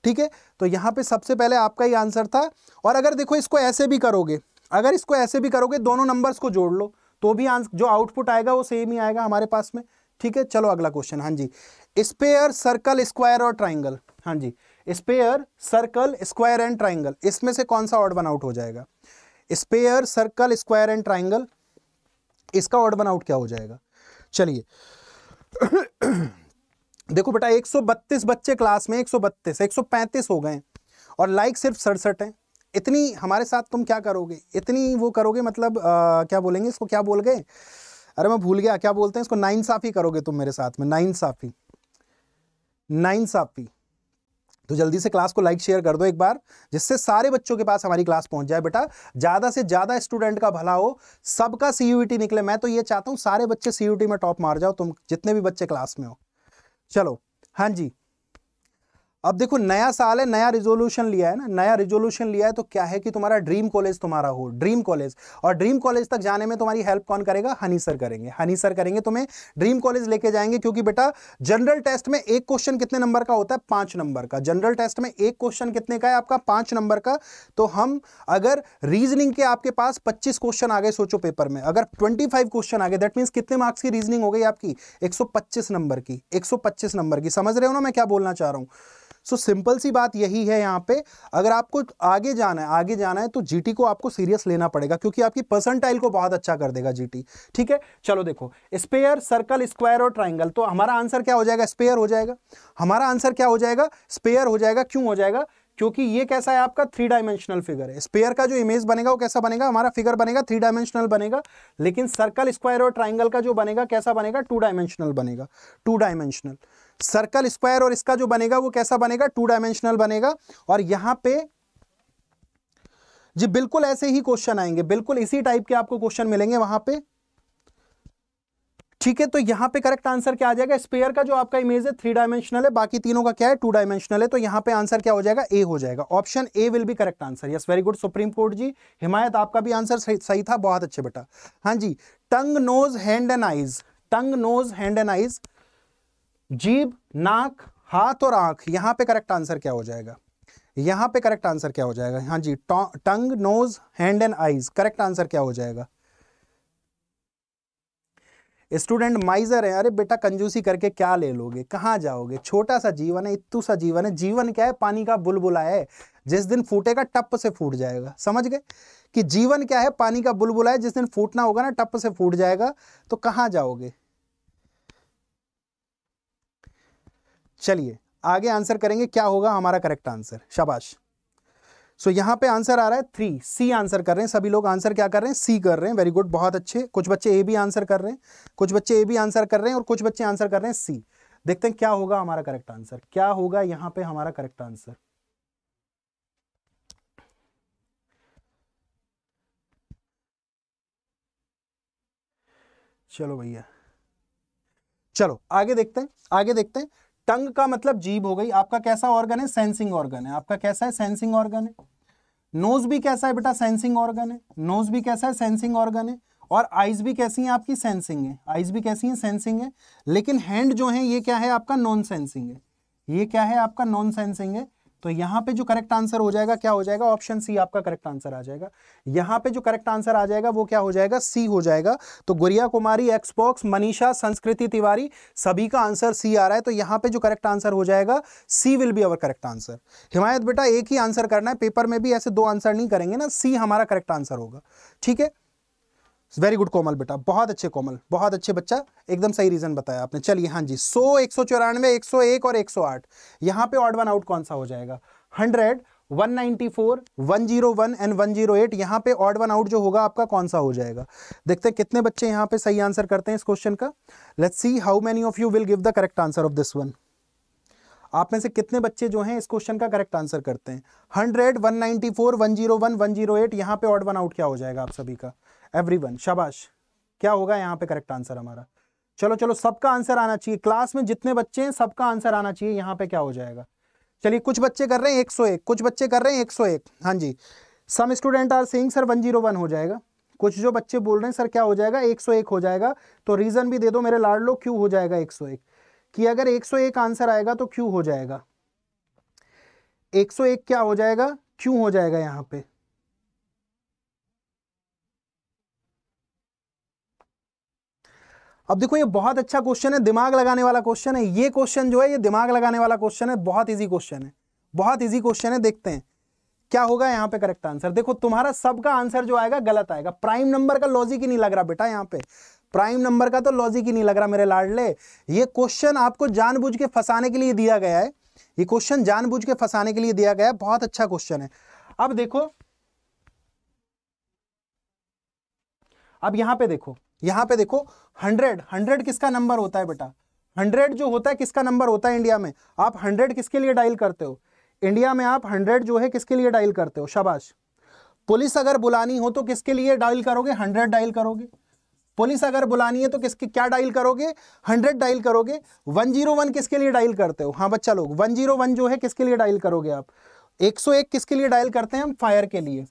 ठीक है तो यहाँ पे सबसे पहले आपका ही आंसर था और अगर देखो इसको ऐसे भी करोगे अगर इसको ऐसे भी करोगे दोनों नंबर्स को जोड़ लो तो भी आंसर जो आउटपुट आएगा वो सेम ही आएगा हमारे पास में ठीक है चलो अगला क्वेश्चन हाँ जी स्पेयर सर्कल स्क्वायर और ट्राइंगल हाँ जी sphere circle square and triangle इसमें से कौन सा ऑर्ड वन आउट हो जाएगा sphere circle square and triangle इसका ऑर्ड वन आउट क्या हो जाएगा चलिए [coughs] देखो बेटा 132 बच्चे क्लास में 132 135 हो गए और लाइक सिर्फ सड़सठ हैं इतनी हमारे साथ तुम क्या करोगे इतनी वो करोगे मतलब आ, क्या बोलेंगे इसको क्या बोल गए अरे मैं भूल गया क्या बोलते हैं इसको नाइन साफी करोगे तुम मेरे साथ में नाइन साफी नाइन साफी तो जल्दी से क्लास को लाइक शेयर कर दो एक बार जिससे सारे बच्चों के पास हमारी क्लास पहुंच जाए बेटा ज़्यादा से ज़्यादा स्टूडेंट का भला हो सबका सीयूटी निकले मैं तो ये चाहता हूं सारे बच्चे सी में टॉप मार जाओ तुम जितने भी बच्चे क्लास में हो चलो हाँ जी अब देखो नया साल है नया रिजोल्यूशन लिया है ना नया रिजोल्यूशन लिया है तो क्या है कि तुम्हारा ड्रीम कॉलेज तुम्हारा हो ड्रीम कॉलेज और ड्रीम कॉलेज तक जाने में तुम्हारी हेल्प कौन करेगा हनी सर करेंगे हनी सर करेंगे तुम्हें ड्रीम कॉलेज लेके जाएंगे क्योंकि बेटा जनरल टेस्ट में एक क्वेश्चन कितने नंबर का होता है पांच नंबर का जनरल टेस्ट में एक क्वेश्चन कितने का है आपका पांच नंबर का तो हम अगर रीजनिंग के आपके पास पच्चीस क्वेश्चन आ गए सोचो पेपर में अगर ट्वेंटी क्वेश्चन आ गए दैट मीन्स कितने मार्क्स की रीजनिंग हो गई आपकी एक नंबर की एक नंबर की समझ रहे हो ना मैं क्या बोलना चाह रहा हूं सो सिंपल सी बात यही है यहाँ पे अगर आपको आगे जाना है आगे जाना है तो जीटी को आपको सीरियस लेना पड़ेगा क्योंकि आपकी परसेंटाइल को बहुत अच्छा कर देगा जीटी ठीक है चलो देखो स्पेयर सर्कल स्क्वायर और ट्राइंगल तो हमारा आंसर क्या हो जाएगा स्पेयर हो जाएगा हमारा आंसर क्या हो जाएगा स्पेयर हो जाएगा क्यों हो जाएगा क्योंकि ये कैसा है आपका थ्री डायमेंशनल फिगर है स्पेयर का जो इमेज बनेगा वो कैसा बनेगा हमारा फिगर बनेगा थ्री डायमेंशनल बनेगा लेकिन सर्कल स्क्वायर और ट्राइंगल का जो बनेगा कैसा बनेगा टू डायमेंशनल बनेगा टू डायमेंशनल सर्कल स्क्वायर और इसका जो बनेगा वो कैसा बनेगा टू डायमेंशनल बनेगा और यहां पे जी बिल्कुल ऐसे ही क्वेश्चन आएंगे बिल्कुल इसी टाइप के आपको क्वेश्चन मिलेंगे वहां पे ठीक है तो यहां पे करेक्ट आंसर क्या आ जाएगा स्पेयर का जो आपका इमेज है थ्री डायमेंशनल है बाकी तीनों का क्या है टू डायमेंशनल है तो यहां पे आंसर क्या हो जाएगा ए हो जाएगा option A will be correct answer yes very good supreme court ji Himayat आपका भी आंसर सही, सही था बहुत अच्छे बेटा हाँ जी tongue nose hand and eyes tongue nose hand and eyes जीभ नाक हाथ और आंख यहां पे करेक्ट आंसर क्या हो जाएगा यहां पे करेक्ट आंसर क्या हो जाएगा हाँ जी tongue nose hand and eyes correct answer क्या हो जाएगा स्टूडेंट माइजर है अरे बेटा कंजूसी करके क्या ले लोगे कहाँ जाओगे छोटा सा जीवन है इतू सा जीवन है जीवन क्या है पानी का बुलबुला है जिस दिन फूटेगा टप से फूट जाएगा समझ गए कि जीवन क्या है पानी का बुलबुला है जिस दिन फूटना होगा ना टप से फूट जाएगा तो कहाँ जाओगे चलिए आगे आंसर करेंगे क्या होगा हमारा करेक्ट आंसर शाबाश सो so, यहाँ पे आंसर आ रहा है थ्री सी आंसर कर रहे हैं सभी लोग आंसर क्या कर रहे हैं सी कर रहे हैं वेरी गुड बहुत अच्छे कुछ बच्चे ए भी आंसर कर रहे हैं कुछ बच्चे ए भी आंसर कर रहे हैं और कुछ बच्चे आंसर कर रहे हैं सी देखते हैं क्या होगा हमारा करेक्ट आंसर क्या होगा यहां पे हमारा करेक्ट आंसर चलो भैया चलो आगे देखते हैं आगे देखते हैं टंग का मतलब जीभ हो गई आपका कैसा ऑर्गन है सेंसिंग ऑर्गन है आपका कैसा है सेंसिंग ऑर्गन है नोज भी कैसा है बेटा सेंसिंग ऑर्गन है नोज भी कैसा है सेंसिंग ऑर्गन है और आइज भी कैसी हैं आपकी सेंसिंग है आइज भी कैसी हैं सेंसिंग है लेकिन हैंड जो है ये क्या है आपका नॉन सेंसिंग है ये क्या है आपका नॉन सेंसिंग है तो यहाँ पे जो करेक्ट आंसर हो जाएगा क्या हो जाएगा ऑप्शन सी आपका करेक्ट आंसर आ जाएगा यहाँ पे जो करेक्ट आंसर आ जाएगा वो क्या हो जाएगा सी हो जाएगा तो गुरिया कुमारी एक्सबॉक्स मनीषा संस्कृति तिवारी सभी का आंसर सी आ रहा है तो यहाँ पे जो करेक्ट आंसर हो जाएगा C will be our correct answer Himayat बेटा एक ही आंसर करना है पेपर में भी ऐसे दो आंसर नहीं करेंगे ना सी हमारा करेक्ट आंसर होगा ठीक है वेरी गुड कोमल बेटा बहुत अच्छे कोमल बहुत अच्छे बच्चा एकदम सही रीजन बताया आपने चलिए हाँ जी सौ एक सौ चौरानवे एक सौ एक और एक सौ आठ यहाँ पे ऑड वन आउट कौन सा हो जाएगा hundred one ninety four one zero one and one zero eight यहाँ पे ऑड वन आउट जो होगा आपका कौन सा हो जाएगा देखते हैं कितने बच्चे यहाँ पे सही आंसर करते हैं इस क्वेश्चन का let see how many of you will give the correct answer of this one आप में से कितने बच्चे जो हैं इस क्वेश्चन का करेक्ट आंसर करते हैं hundred one ninety four one zero one one zero eight यहाँ पे ऑड वन आउट क्या हो जाएगा आप सभी का वन शाबाश क्या होगा यहाँ पे करेक्ट आंसर हमारा चलो चलो सबका आंसर आना चाहिए क्लास में जितने बच्चे हैं सबका आंसर आना चाहिए यहाँ पे क्या हो जाएगा चलिए कुछ बच्चे कर रहे हैं 101 कुछ बच्चे कर रहे हैं 101 हाँ जी some students are saying sir 101 हो जाएगा कुछ जो बच्चे बोल रहे हैं सर क्या हो जाएगा 101 हो जाएगा तो रीज़न भी दे दो मेरे लाड लो क्यों हो जाएगा 101 कि अगर 101 आंसर आएगा तो क्यों हो जाएगा 101 क्या हो जाएगा क्यों हो जाएगा यहाँ पे अब देखो ये बहुत अच्छा क्वेश्चन है दिमाग लगाने वाला क्वेश्चन है ये क्वेश्चन जो है ये दिमाग लगाने वाला क्वेश्चन है बहुत ईजी क्वेश्चन है बहुत ईजी क्वेश्चन है देखते हैं क्या होगा यहाँ पे करेक्ट आंसर देखो तुम्हारा सबका आंसर जो आएगा गलत आएगा प्राइम नंबर का लॉजिक ही नहीं लग रहा बेटा यहाँ पे प्राइम नंबर का तो लॉजिक ही नहीं लग रहा मेरे लाडले ये क्वेश्चन आपको जानबूझ के फंसाने के लिए दिया गया है ये क्वेश्चन जानबूझ के फंसाने के लिए दिया गया है बहुत अच्छा क्वेश्चन है अब देखो अब यहां पे देखो यहां पे देखो हंड्रेड हंड्रेड किसका नंबर होता है बेटा हंड्रेड जो होता है किसका नंबर होता है इंडिया में आप हंड्रेड किसके लिए डायल करते हो इंडिया में आप हंड्रेड जो है किसके लिए डायल करते हो शाबाश पुलिस अगर बुलानी हो तो किसके लिए डायल करोगे हंड्रेड डायल करोगे पुलिस अगर बुलानी है तो किसके क्या डायल करोगे हंड्रेड डायल करोगे वन जीरो वन किसके लिए डायल करते हो हाँ बच्चा लोग वन जीरो वन जो है किसके लिए डायल करोगे आप एक सौ एक किसके लिए डायल करते हैं हम फायर के लिए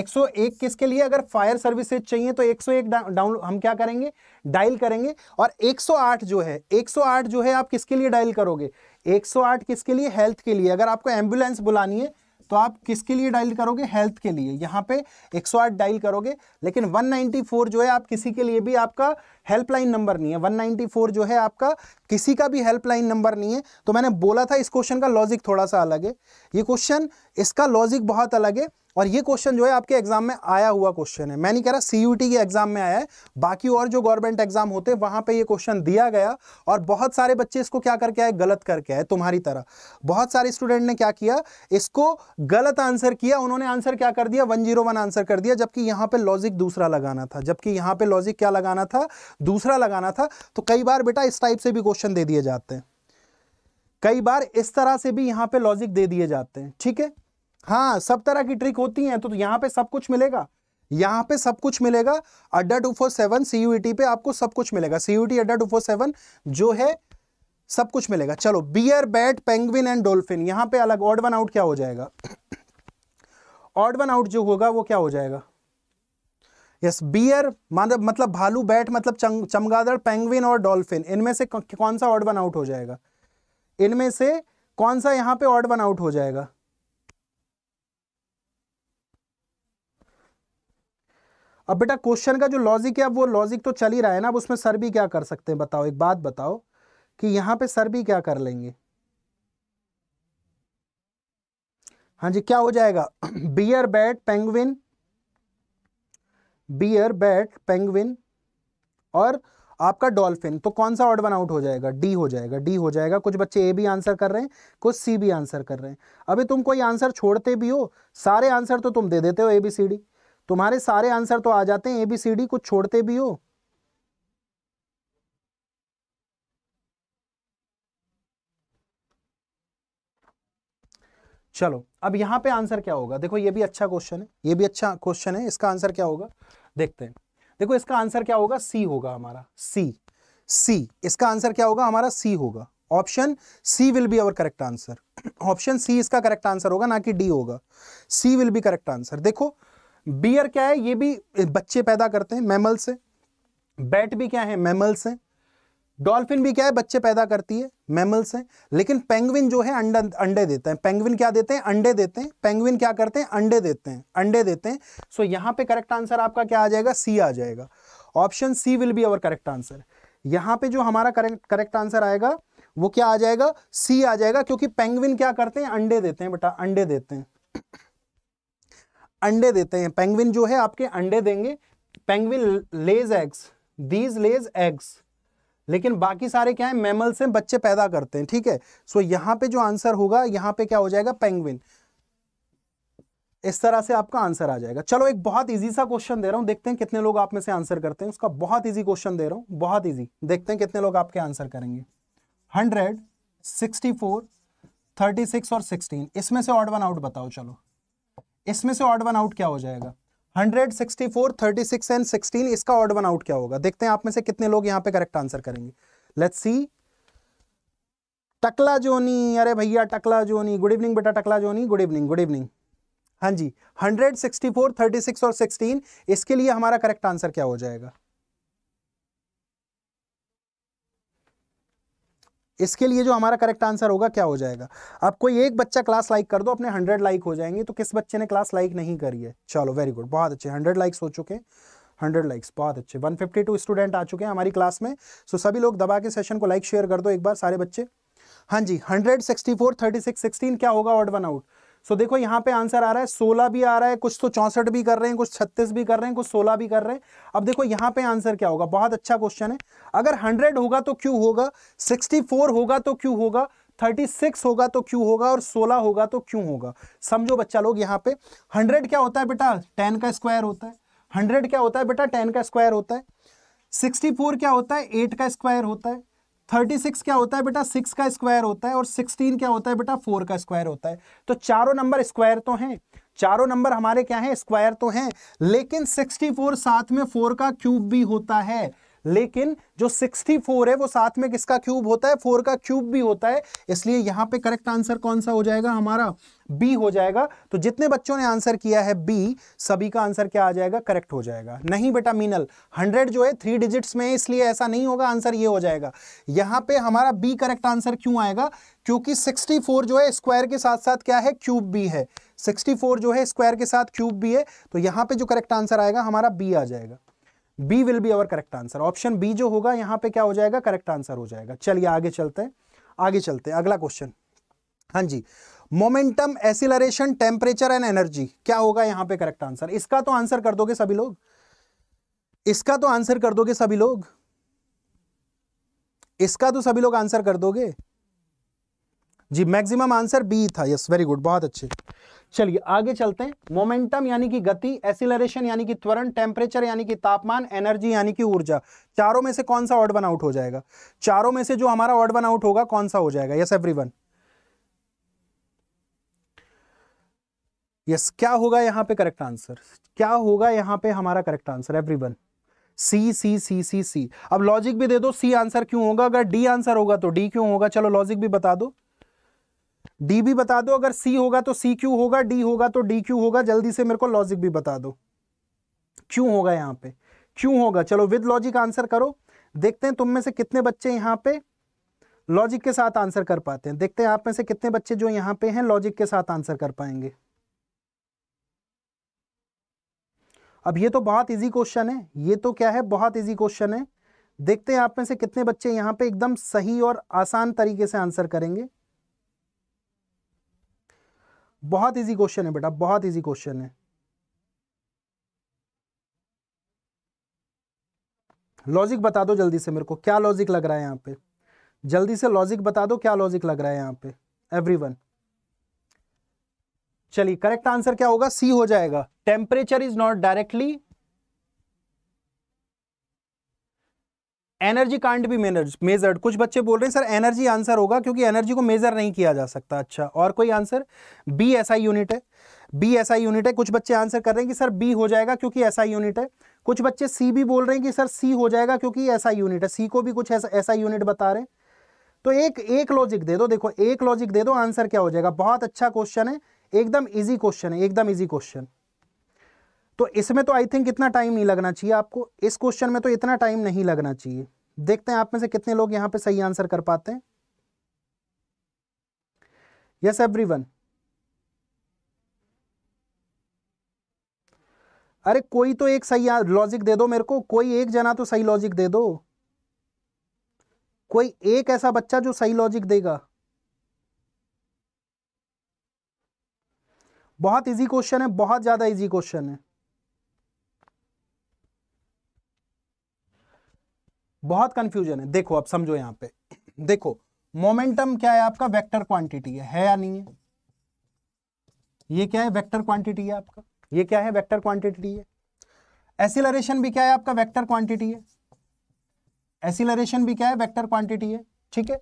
101 किसके लिए अगर फायर सर्विसेज चाहिए तो 101 डाउन हम क्या करेंगे डायल करेंगे और 108 जो है 108 जो है आप किसके लिए डायल करोगे 108 किसके लिए हेल्थ के लिए अगर आपको एम्बुलेंस बुलानी है तो आप किसके लिए डायल करोगे हेल्थ के लिए यहाँ पे 108 डायल करोगे लेकिन 194 जो है आप किसी के लिए भी आपका हेल्पलाइन नंबर नहीं है 194 जो है आपका किसी का भी हेल्पलाइन नंबर नहीं है तो मैंने बोला था इस क्वेश्चन का लॉजिक थोड़ा सा अलग है ये क्वेश्चन इसका लॉजिक बहुत अलग है और ये क्वेश्चन जो है आपके एग्जाम में आया हुआ क्वेश्चन है मैं नहीं कह रहा सीयूटी के एग्जाम में आया है बाकी और जो गवर्नमेंट एग्जाम होते हैं वहां पे ये क्वेश्चन दिया गया और बहुत सारे बच्चे इसको क्या करके आए गलत करके आए तुम्हारी तरह बहुत सारे स्टूडेंट ने क्या किया इसको गलत आंसर किया उन्होंने आंसर क्या कर दिया वन आंसर कर दिया जबकि यहाँ पे लॉजिक दूसरा लगाना था जबकि यहाँ पे लॉजिक क्या लगाना था दूसरा लगाना था तो कई बार बेटा इस टाइप से भी क्वेश्चन दे दिए जाते हैं कई बार इस तरह से भी यहाँ पे लॉजिक दे दिए जाते हैं ठीक है हाँ सब तरह की ट्रिक होती हैं तो यहाँ पे सब कुछ मिलेगा यहाँ पे सब कुछ मिलेगा Adda two four seven CUT e पे आपको सब कुछ मिलेगा सीयूटी e Adda two four seven जो है सब कुछ मिलेगा चलो bear bat penguin and dolphin यहाँ पे अलग ऑड वन आउट क्या हो जाएगा ऑड वन आउट जो होगा वो क्या हो जाएगा यस बियर मतलब मतलब भालू बैट मतलब चमगादड़ पेंगविन और डॉल्फिन इनमें से कौन सा ऑड वन आउट हो जाएगा इनमें से कौन सा यहाँ पे ऑड वन आउट हो जाएगा अब बेटा क्वेश्चन का जो लॉजिक है अब वो लॉजिक तो चल ही रहा है ना अब उसमें सर भी क्या कर सकते हैं बताओ एक बात बताओ कि यहां पे सर भी क्या कर लेंगे हाँ जी क्या हो जाएगा bear bat penguin bear bat penguin और आपका डॉल्फिन तो कौन सा ऑर्ड वन आउट हो जाएगा डी हो जाएगा डी हो जाएगा कुछ बच्चे ए भी आंसर कर रहे हैं कुछ सी भी आंसर कर रहे हैं अभी तुम कोई आंसर छोड़ते भी हो सारे आंसर तो तुम दे देते हो ए बी सी डी तुम्हारे सारे आंसर तो आ जाते हैं ए बी सी डी कुछ छोड़ते भी हो चलो अब यहां पे आंसर क्या होगा देखो ये भी अच्छा क्वेश्चन है ये भी अच्छा क्वेश्चन है इसका आंसर क्या होगा देखते हैं देखो इसका आंसर क्या होगा सी होगा हमारा सी सी इसका आंसर क्या होगा हमारा सी होगा option C will be our correct answer option C इसका करेक्ट आंसर होगा ना कि डी होगा C will be correct answer देखो बियर क्या है ये भी बच्चे पैदा करते हैं मैमल से बैट भी क्या है मैमल से डॉल्फिन भी क्या है बच्चे पैदा करती है मैमल हैं लेकिन पेंगविन जो है अंडा अंडे देते हैं पेंगविन क्या देते हैं अंडे देते हैं पेंगुइन क्या करते हैं अंडे देते हैं अंडे देते हैं सो यहाँ पे करेक्ट आंसर आपका क्या आ जाएगा सी आ जाएगा option C will be our correct answer यहाँ पे जो हमारा करेक्ट करेक्ट आंसर आएगा वो क्या आ जाएगा सी आ जाएगा क्योंकि पेंगविन क्या करते हैं अंडे देते हैं बेटा अंडे देते हैं अंडे देते हैं पेंगविन जो है आपके अंडे देंगे penguin lays eggs these lays eggs लेकिन बाकी सारे क्या है मैमल से बच्चे पैदा करते हैं ठीक है सो so, यहाँ पे जो आंसर होगा यहां पे क्या हो जाएगा पेंगविन इस तरह से आपका आंसर आ जाएगा चलो एक बहुत इजी सा क्वेश्चन दे रहा हूं देखते हैं कितने लोग आप में से आंसर करते हैं उसका बहुत इजी क्वेश्चन दे रहा हूं बहुत इजी देखते हैं कितने लोग आपके आंसर करेंगे hundred sixty four thirty six और सिक्सटीन इसमें से ऑड वन आउट बताओ चलो इसमें से ऑड वन आउट क्या हो जाएगा 164, 36 एंड 16 इसका ऑड वन आउट क्या होगा देखते हैं आप में से कितने लोग यहाँ पे करेक्ट आंसर करेंगे लेट्स सी टकला जोनी अरे भैया टकला जोनी गुड इवनिंग बेटा Takla Johnny good evening good evening हाँ जी 164, 36 और 16 इसके लिए हमारा करेक्ट आंसर क्या हो जाएगा इसके लिए जो हमारा करेक्ट आंसर होगा क्या हो जाएगा अब कोई एक बच्चा क्लास लाइक कर दो अपने हंड्रेड लाइक हो जाएंगे तो किस बच्चे ने क्लास लाइक नहीं करी है चलो वेरी गुड बहुत अच्छे हंड्रेड लाइक्स हो चुके हैं हंड्रेड लाइक्स बहुत अच्छे वन फिफ्टी टू स्टूडेंट आ चुके हैं हमारी क्लास में सो सभी लोग दबा के सेशन को लाइक शेयर कर दो एक बार सारे बच्चे हाँ जी hundred sixty four thirty six sixteen क्या होगा ऑड वन आउट सो देखो यहाँ पे आंसर आ रहा है सोलह भी आ रहा है कुछ तो चौंसठ भी कर रहे हैं कुछ छत्तीस भी कर रहे हैं कुछ सोलह भी कर रहे हैं अब देखो यहाँ पे आंसर क्या होगा बहुत अच्छा क्वेश्चन है अगर हंड्रेड होगा तो क्यों होगा सिक्सटी फोर होगा तो क्यों होगा थर्टी सिक्स होगा तो क्यों होगा और सोलह होगा तो क्यों होगा समझो बच्चा लोग यहाँ पे हंड्रेड क्या होता है बेटा टेन का स्क्वायर होता है हंड्रेड क्या होता है बेटा टेन का स्क्वायर होता है सिक्सटी फोर क्या होता है एट का स्क्वायर होता है थर्टी सिक्स क्या होता है बेटा सिक्स का स्क्वायर होता है और सिक्सटीन क्या होता है बेटा फोर का स्क्वायर होता है तो चारों नंबर स्क्वायर तो हैं चारों नंबर हमारे क्या हैं स्क्वायर तो हैं लेकिन सिक्सटी फोर साथ में फोर का क्यूब भी होता है लेकिन जो 64 है वो साथ में किसका क्यूब होता है फोर का क्यूब भी होता है इसलिए यहां पे करेक्ट आंसर कौन सा हो जाएगा हमारा बी हो जाएगा तो जितने बच्चों ने आंसर किया है बी सभी का आंसर क्या आ जाएगा करेक्ट हो जाएगा नहीं बेटा मीनल हंड्रेड जो है थ्री डिजिट्स में है इसलिए ऐसा नहीं होगा आंसर ये हो जाएगा यहां पे हमारा बी करेक्ट आंसर क्यों आएगा क्योंकि 64 जो है स्क्वायर के साथ साथ क्या है क्यूब भी है 64 जो है स्क्वायर के साथ क्यूब भी है तो यहां पे जो करेक्ट आंसर आएगा हमारा बी आ जाएगा B will be our correct answer option B जो होगा यहाँ पे क्या हो जाएगा करेक्ट आंसर हो जाएगा चलिए आगे चलते हैं आगे चलते हैं अगला क्वेश्चन हाँ जी momentum acceleration temperature and energy क्या होगा यहाँ पे करेक्ट आंसर इसका तो आंसर कर दोगे सभी लोग इसका तो आंसर कर दोगे सभी लोग इसका तो सभी लोग आंसर कर दोगे जी मैक्सिमम आंसर बी था यस वेरी गुड बहुत अच्छे चलिए आगे चलते हैं मोमेंटम यानी कि गति एसिलरेशन यानी कि त्वरण टेम्परेचर यानी कि तापमान एनर्जी यानी कि ऊर्जा चारों में से कौन सा ऑर्ड वन आउट हो जाएगा चारों में से जो हमारा ऑर्ड वन आउट होगा कौन सा हो जाएगा यस एवरी यस क्या होगा यहाँ पे करेक्ट आंसर क्या होगा यहाँ पे हमारा correct answer every C C C C C अब लॉजिक भी दे दो सी आंसर क्यों होगा अगर डी आंसर होगा तो डी क्यों होगा चलो लॉजिक भी बता दो डी भी बता दो अगर सी होगा तो सी क्यू होगा डी होगा तो डी क्यू होगा जल्दी से मेरे को लॉजिक भी बता दो क्यों होगा यहाँ पे क्यों होगा चलो विद लॉजिक आंसर करो देखते हैं तुम में से कितने बच्चे यहाँ पे लॉजिक के साथ आंसर कर पाते हैं देखते हैं आप में से कितने बच्चे जो यहाँ पे हैं लॉजिक के साथ आंसर कर पाएंगे अब ये तो बहुत इजी क्वेश्चन है ये तो क्या है बहुत इजी क्वेश्चन है देखते हैं आप में से कितने बच्चे यहाँ पे एकदम सही और आसान तरीके से आंसर करेंगे बहुत इजी क्वेश्चन है बेटा बहुत इजी क्वेश्चन है लॉजिक बता दो जल्दी से मेरे को क्या लॉजिक लग रहा है यहाँ पे जल्दी से लॉजिक बता दो क्या लॉजिक लग रहा है यहाँ पे एवरीवन चलिए करेक्ट आंसर क्या होगा सी हो जाएगा temperature is not directly energy can't be measured कुछ बच्चे बोल रहे हैं सर एनर्जी आंसर होगा क्योंकि एनर्जी को मेजर नहीं किया जा सकता अच्छा और कोई answer B S I unit है बी एस आई यूनिट है कुछ बच्चे आंसर कर रहे हैं कि सर बी हो जाएगा क्योंकि एस आई यूनिट है कुछ बच्चे सी भी बोल रहे हैं कि सर सी हो जाएगा क्योंकि एस आई यूनिट है सी को भी कुछ एस आई यूनिट बता रहे हैं तो एक एक लॉजिक दे दो देखो एक लॉजिक दे दो आंसर क्या हो जाएगा बहुत अच्छा क्वेश्चन है एकदम इजी क्वेश्चन है एकदम इजी क्वेश्चन तो इसमें तो आई थिंक इतना टाइम नहीं लगना चाहिए आपको इस क्वेश्चन में तो इतना टाइम नहीं लगना चाहिए देखते हैं आप में से कितने लोग यहां पे सही आंसर कर पाते हैं यस एवरीवन अरे कोई तो एक सही लॉजिक दे दो मेरे को कोई एक जना तो सही लॉजिक दे दो कोई एक ऐसा बच्चा जो सही लॉजिक देगा बहुत इजी क्वेश्चन है बहुत ज़्यादा इजी क्वेश्चन है बहुत कंफ्यूजन है देखो अब समझो यहां पे देखो मोमेंटम क्या है आपका वेक्टर क्वांटिटी है, है या नहीं है ये क्या है वेक्टर क्वांटिटी है आपका ये क्या है वेक्टर क्वांटिटी है एसिलरेशन भी क्या है आपका वेक्टर क्वांटिटी है एसिलरेशन भी क्या है वेक्टर क्वांटिटी है ठीक है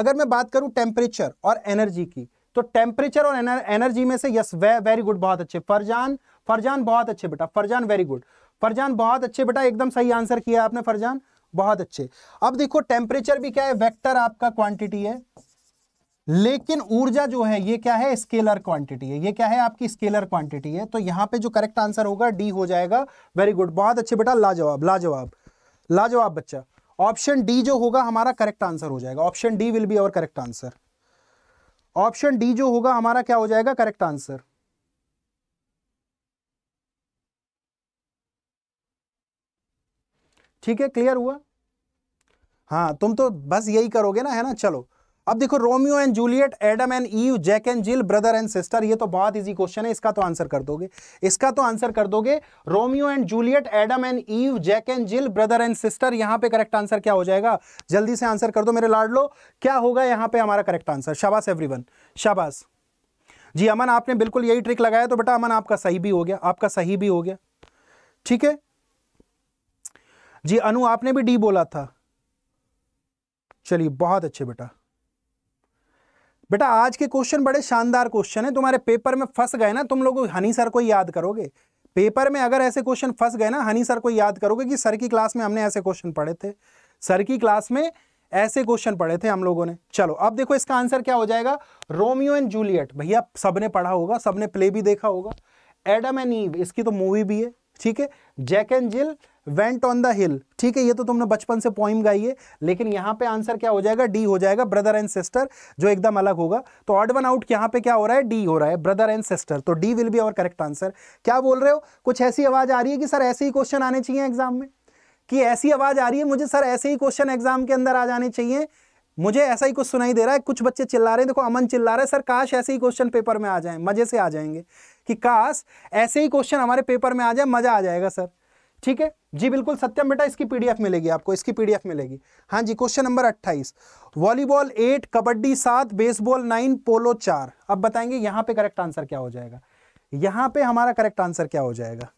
अगर मैं बात करूं टेम्परेचर और एनर्जी की तो टेम्परेचर और एनर्जी में से यस वेरी गुड बहुत अच्छे फरजान फरजान बहुत अच्छे बेटा फरजान वेरी गुड फरजान बहुत अच्छे बेटा एकदम सही आंसर किया आपने फरजान बहुत अच्छे अब देखो टेम्परेचर भी क्या है वेक्टर आपका क्वांटिटी है लेकिन ऊर्जा जो है ये क्या है स्केलर क्वांटिटी है ये क्या है आपकी स्केलर क्वांटिटी है तो यहां पे जो करेक्ट आंसर होगा डी हो जाएगा वेरी गुड बहुत अच्छे बेटा लाजवाब लाजवाब लाजवाब बच्चा ऑप्शन डी जो होगा हमारा करेक्ट आंसर हो जाएगा option D will be our correct answer option D जो होगा हमारा क्या हो जाएगा करेक्ट आंसर ठीक है क्लियर हुआ हाँ तुम तो बस यही करोगे ना है ना चलो अब देखो Romeo and Juliet Adam and Eve Jack and Jill brother and sister ये तो बहुत इजी क्वेश्चन है इसका तो आंसर कर दोगे इसका तो आंसर कर दोगे Romeo and Juliet Adam and Eve Jack and Jill brother and sister यहां पे करेक्ट आंसर क्या हो जाएगा जल्दी से आंसर कर दो मेरे लाड लो क्या होगा यहां पर हमारा करेक्ट आंसर शाबाश एवरी शाबाश जी अमन आपने बिल्कुल यही ट्रिक लगाया तो बेटा अमन आपका सही भी हो गया आपका सही भी हो गया ठीक है जी अनु आपने भी डी बोला था चलिए बहुत अच्छे बेटा बेटा आज के क्वेश्चन बड़े शानदार क्वेश्चन है तुम्हारे पेपर में फंस गए ना तुम लोग हनी सर को याद करोगे पेपर में अगर ऐसे क्वेश्चन फंस गए ना हनी सर को याद करोगे कि सर की क्लास में हमने ऐसे क्वेश्चन पढ़े थे सर की क्लास में ऐसे क्वेश्चन पढ़े थे हम लोगों ने चलो अब देखो इसका आंसर क्या हो जाएगा रोमियो एंड जूलियट भैया सबने पढ़ा होगा सबने प्ले भी देखा होगा एडम एंड ईव इसकी तो मूवी भी है ठीक है Jack and Jill went on the hill ठीक है ये तो तुमने बचपन से पॉइम गाई है लेकिन यहाँ पे आंसर क्या हो जाएगा डी हो जाएगा ब्रदर एंड सिस्टर जो एकदम अलग होगा तो ऑड वन आउट यहाँ पे क्या हो रहा है डी हो रहा है ब्रदर एंड सिस्टर तो D will be our correct answer क्या बोल रहे हो कुछ ऐसी आवाज आ रही है कि सर ऐसे ही क्वेश्चन आने चाहिए एग्जाम में कि ऐसी आवाज आ रही है मुझे सर ऐसे ही क्वेश्चन एग्जाम के अंदर आ जाने चाहिए मुझे ऐसा ही कुछ सुनाई दे रहा है कुछ बच्चे चिल्ला रहे हैं देखो अमन चिल्ला रहा है सर काश ऐसे ही क्वेश्चन पेपर में आ जाए मज़े से आ जाएंगे कि काश ऐसे ही क्वेश्चन हमारे पेपर में आ जाए मज़ा आ जाएगा सर ठीक है जी बिल्कुल सत्यम बेटा इसकी पीडीएफ मिलेगी आपको इसकी पीडीएफ मिलेगी हाँ जी क्वेश्चन नंबर अट्ठाईस वॉलीबॉल एट कबड्डी सात बेसबॉल नाइन पोलो चार अब बताएंगे यहाँ पे करेक्ट आंसर क्या हो जाएगा यहाँ पे हमारा करेक्ट आंसर क्या हो जाएगा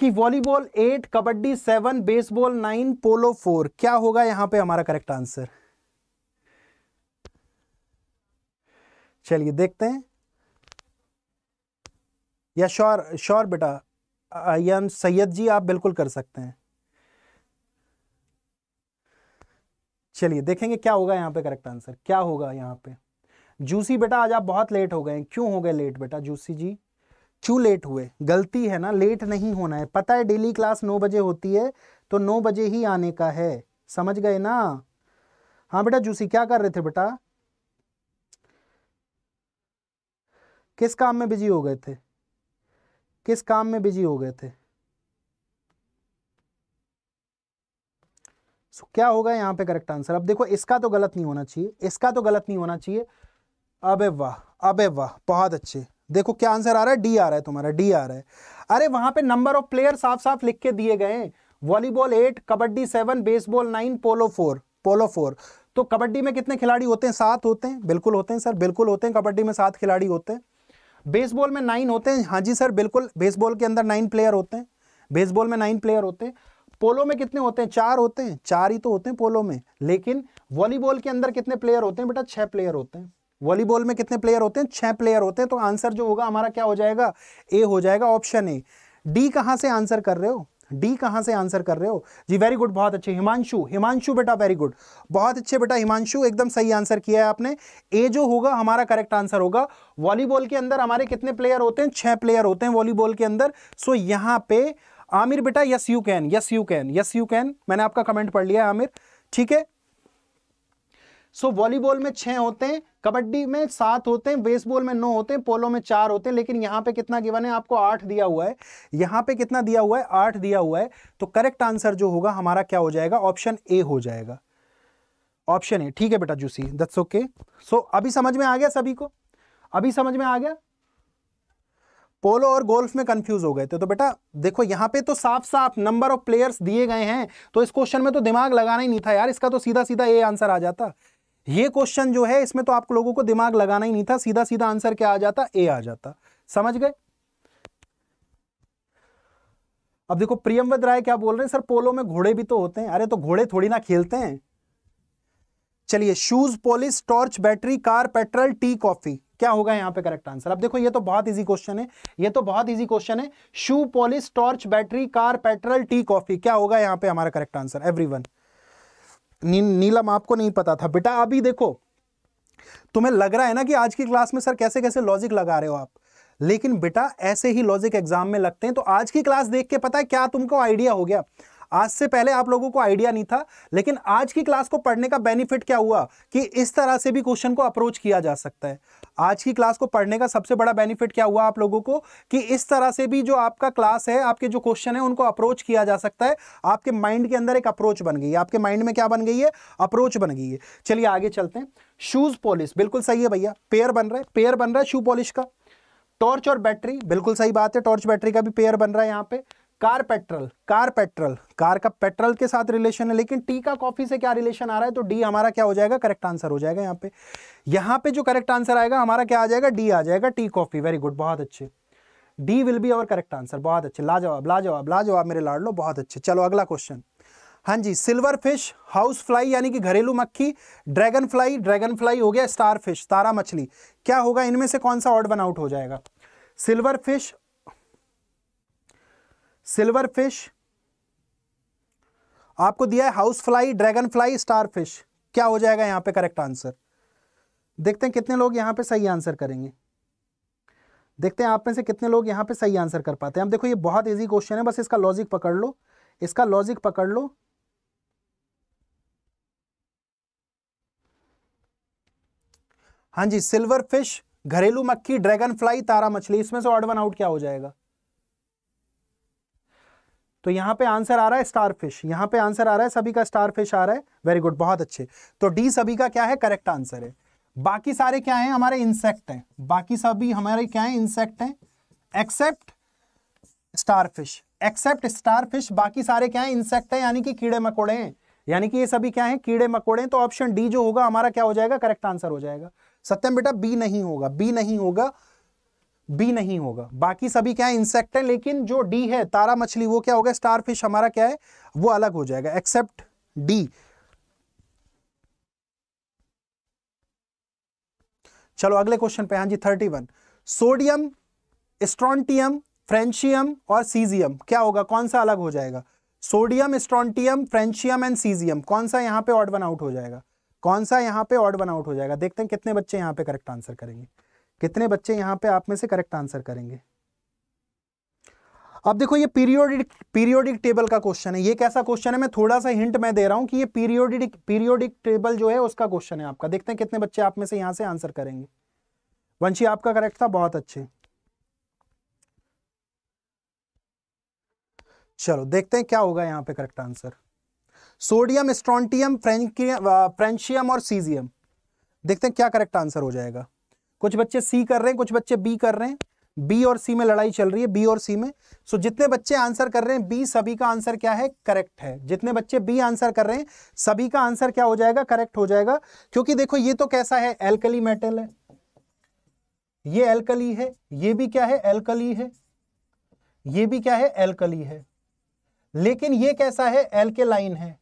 कि volleyball eight kabaddi seven baseball nine polo four क्या होगा यहां पे हमारा करेक्ट आंसर चलिए देखते हैं या श्योर श्योर बेटा यान सैयद जी आप बिल्कुल कर सकते हैं चलिए देखेंगे क्या होगा यहां पे करेक्ट आंसर क्या होगा यहां पे जूसी बेटा आज आप बहुत लेट हो गए क्यों हो गए लेट बेटा जूसी जी क्यों लेट हुए गलती है ना लेट नहीं होना है पता है डेली क्लास नौ बजे होती है तो नौ बजे ही आने का है समझ गए ना हाँ बेटा जूसी क्या कर रहे थे बेटा किस काम में बिजी हो गए थे किस काम में बिजी हो गए थे सो क्या होगा यहाँ पे करेक्ट आंसर अब देखो इसका तो गलत नहीं होना चाहिए इसका तो गलत नहीं होना चाहिए अबे वाह अबे वाह बहुत अच्छे देखो क्या आंसर आ रहा है डी आ रहा है तुम्हारा डी आ रहा है अरे वहां पे नंबर ऑफ प्लेयर साफ साफ लिख के दिए गए volleyball eight kabaddi seven baseball nine polo four polo four तो कबड्डी में कितने खिलाड़ी होते हैं सात होते हैं बिल्कुल होते हैं सर बिल्कुल होते हैं कबड्डी में सात खिलाड़ी होते हैं बेसबॉल में नाइन होते हैं हाँ जी सर बिल्कुल बेसबॉल के अंदर नाइन प्लेयर होते हैं बेसबॉल में नाइन प्लेयर होते हैं पोलो में कितने होते हैं चार होते हैं चार ही तो होते हैं पोलो में लेकिन वॉलीबॉल के अंदर कितने प्लेयर होते हैं बेटा छह प्लेयर होते हैं वॉलीबॉल में कितने प्लेयर होते हैं छह प्लेयर होते हैं तो आंसर जो होगा हमारा क्या हो जाएगा ए हो जाएगा ऑप्शन ए डी कहाँ से आंसर कर रहे हो डी कहाँ से आंसर कर रहे हो जी वेरी गुड बहुत अच्छे हिमांशु हिमांशु बेटा वेरी गुड बहुत अच्छे बेटा हिमांशु एकदम सही आंसर किया है आपने ए जो होगा हमारा करेक्ट आंसर होगा वॉलीबॉल के अंदर हमारे कितने प्लेयर होते हैं छह प्लेयर होते हैं वॉलीबॉल के अंदर सो यहाँ पे आमिर बेटा yes you can yes you can yes you can मैंने आपका कमेंट पढ़ लिया आमिर ठीक है सो वॉलीबॉल में छह होते हैं कबड्डी में सात होते हैं बेसबॉल में नौ होते हैं पोलो में चार होते हैं लेकिन यहां पे कितना गिवन है आपको आठ दिया हुआ है यहां पे कितना दिया हुआ है आठ दिया हुआ है तो करेक्ट आंसर जो होगा हमारा क्या हो जाएगा ऑप्शन ए हो जाएगा ऑप्शन ए ठीक है बेटा जूसी दट्स ओके सो अभी समझ में आ गया सभी को अभी समझ में आ गया पोलो और गोल्फ में कंफ्यूज हो गए थे तो बेटा देखो यहां पे तो साफ साफ नंबर ऑफ प्लेयर्स दिए गए हैं तो इस क्वेश्चन में तो दिमाग लगाना ही नहीं था यार इसका तो सीधा सीधा ए आंसर आ जाता ये क्वेश्चन जो है इसमें तो आप लोगों को दिमाग लगाना ही नहीं था सीधा सीधा आंसर क्या आ जाता ए आ जाता समझ गए अब देखो प्रियमवद राय क्या बोल रहे हैं सर पोलो में घोड़े भी तो होते हैं अरे तो घोड़े थोड़ी ना खेलते हैं चलिए shoes polish torch battery car petrol tea coffee क्या होगा यहां पे करेक्ट आंसर अब देखो ये तो बहुत इजी क्वेश्चन है ये तो बहुत इजी क्वेश्चन है shoe polish torch battery car petrol tea coffee क्या होगा यहां पे हमारा करेक्ट आंसर एवरीवन नी, नीलम आपको नहीं पता था बेटा अभी देखो तुम्हें लग रहा है ना कि आज की क्लास में सर कैसे कैसे लॉजिक लगा रहे हो आप लेकिन बेटा ऐसे ही लॉजिक एग्जाम में लगते हैं तो आज की क्लास देख के पता है क्या तुमको आइडिया हो गया आज से पहले आप लोगों को आइडिया नहीं था लेकिन आज की क्लास को पढ़ने का बेनिफिट क्या हुआ कि इस तरह से भी क्वेश्चन को अप्रोच किया जा सकता है आज की क्लास को पढ़ने का सबसे बड़ा बेनिफिट क्या हुआ आप लोगों को कि इस तरह से भी जो आपका क्लास है आपके जो क्वेश्चन है उनको अप्रोच किया जा सकता है आपके माइंड के अंदर एक अप्रोच बन गई है आपके माइंड में क्या बन गई है अप्रोच बन गई है चलिए आगे चलते हैं शूज पॉलिश बिल्कुल सही है भैया पेयर बन रहा है पेयर बन रहा है शू पॉलिश का टॉर्च और बैटरी बिल्कुल सही बात है टॉर्च बैटरी का भी पेयर बन रहा है यहाँ पे car petrol car petrol car का पेट्रोल के साथ रिलेशन है लेकिन टी का कॉफी से क्या रिलेशन आ रहा है तो डी हमारा क्या हो जाएगा करेक्ट आंसर हो जाएगा यहाँ पे यहाँ पे जो करेक्ट आंसर आएगा हमारा क्या आ जाएगा डी आ जाएगा टी कॉफी वेरी गुड बहुत अच्छे D will be our correct answer बहुत अच्छे लाजवाब लाजवाब लाजवाब मेरे लाड लो बहुत अच्छे चलो अगला क्वेश्चन हाँ जी सिल्वर फिश हाउस फ्लाई यानी कि घरेलू मक्खी ड्रैगन फ्लाई ड्रैगन फ्लाई हो गया स्टार फिश तारा मछली क्या होगा इनमें से कौन सा ऑर्ड वन आउट हो जाएगा सिल्वर फिश सिल्वर फिश आपको दिया है housefly dragonfly starfish क्या हो जाएगा यहां पे करेक्ट आंसर देखते हैं कितने लोग यहां पे सही आंसर करेंगे देखते हैं आप में से कितने लोग यहां पे सही आंसर कर पाते हैं अब देखो ये बहुत इजी क्वेश्चन है बस इसका लॉजिक पकड़ लो इसका लॉजिक पकड़ लो हाँ जी सिल्वर फिश घरेलू मक्खी ड्रैगन फ्लाई तारा मछली इसमें से ऑर्ड वन आउट क्या हो जाएगा तो यहाँ पे आंसर आ रहा है स्टार फिश यहाँ पे आंसर आ रहा है सभी का स्टार फिश आ रहा है वेरी गुड बहुत अच्छे तो डी सभी का क्या है करेक्ट आंसर है बाकी सारे क्या है हमारे इंसेक्ट हैं बाकी सभी हमारे क्या है इंसेक्ट हैं except starfish except starfish बाकी सारे क्या है इंसेक्ट है यानी कि कीड़े मकोड़े हैं यानी कि ये सभी क्या है कीड़े मकोड़े हैं तो ऑप्शन डी जो होगा हमारा क्या हो जाएगा करेक्ट आंसर हो जाएगा सत्यम बेटा बी नहीं होगा बी नहीं होगा बी नहीं होगा बाकी सभी क्या है इंसेक्ट है लेकिन जो डी है तारा मछली वो क्या होगा स्टार फिश हमारा क्या है वो अलग हो जाएगा एक्सेप्ट डी चलो अगले क्वेश्चन पे हाँ जी thirty one sodium strontium francium और सीजियम क्या होगा कौन सा अलग हो जाएगा sodium strontium francium and caesium कौन सा यहां पे ऑड वन आउट हो जाएगा कौन सा यहां पे ऑड वन आउट हो जाएगा देखते हैं कितने बच्चे यहां पे करेक्ट आंसर करेंगे कितने बच्चे यहां पे आप में से करेक्ट आंसर करेंगे अब देखो ये पीरियोडिक पीरियोडिक टेबल का क्वेश्चन है ये कैसा क्वेश्चन है मैं थोड़ा सा हिंट मैं दे रहा हूं कि ये पीरियोडिक पीरियोडिक टेबल जो है उसका क्वेश्चन है आपका देखते हैं कितने बच्चे आप में से यहां से आंसर करेंगे वंशी आपका करेक्ट था बहुत अच्छे चलो देखते हैं क्या होगा यहां पर correct answer sodium strontium francium और सीजियम देखते हैं क्या करेक्ट आंसर हो जाएगा कुछ बच्चे सी कर रहे हैं कुछ बच्चे बी कर रहे हैं बी और सी में लड़ाई चल रही है बी और सी में सो so, जितने बच्चे आंसर कर रहे हैं बी सभी का आंसर क्या है करेक्ट है जितने बच्चे बी आंसर कर रहे हैं सभी का आंसर क्या हो जाएगा करेक्ट हो जाएगा क्योंकि देखो ये तो कैसा है एल्कली मेटल है ये एल्कली है ये भी क्या है एल्कली है ये भी क्या है एल्कली है लेकिन ये कैसा है एल्केलाइन है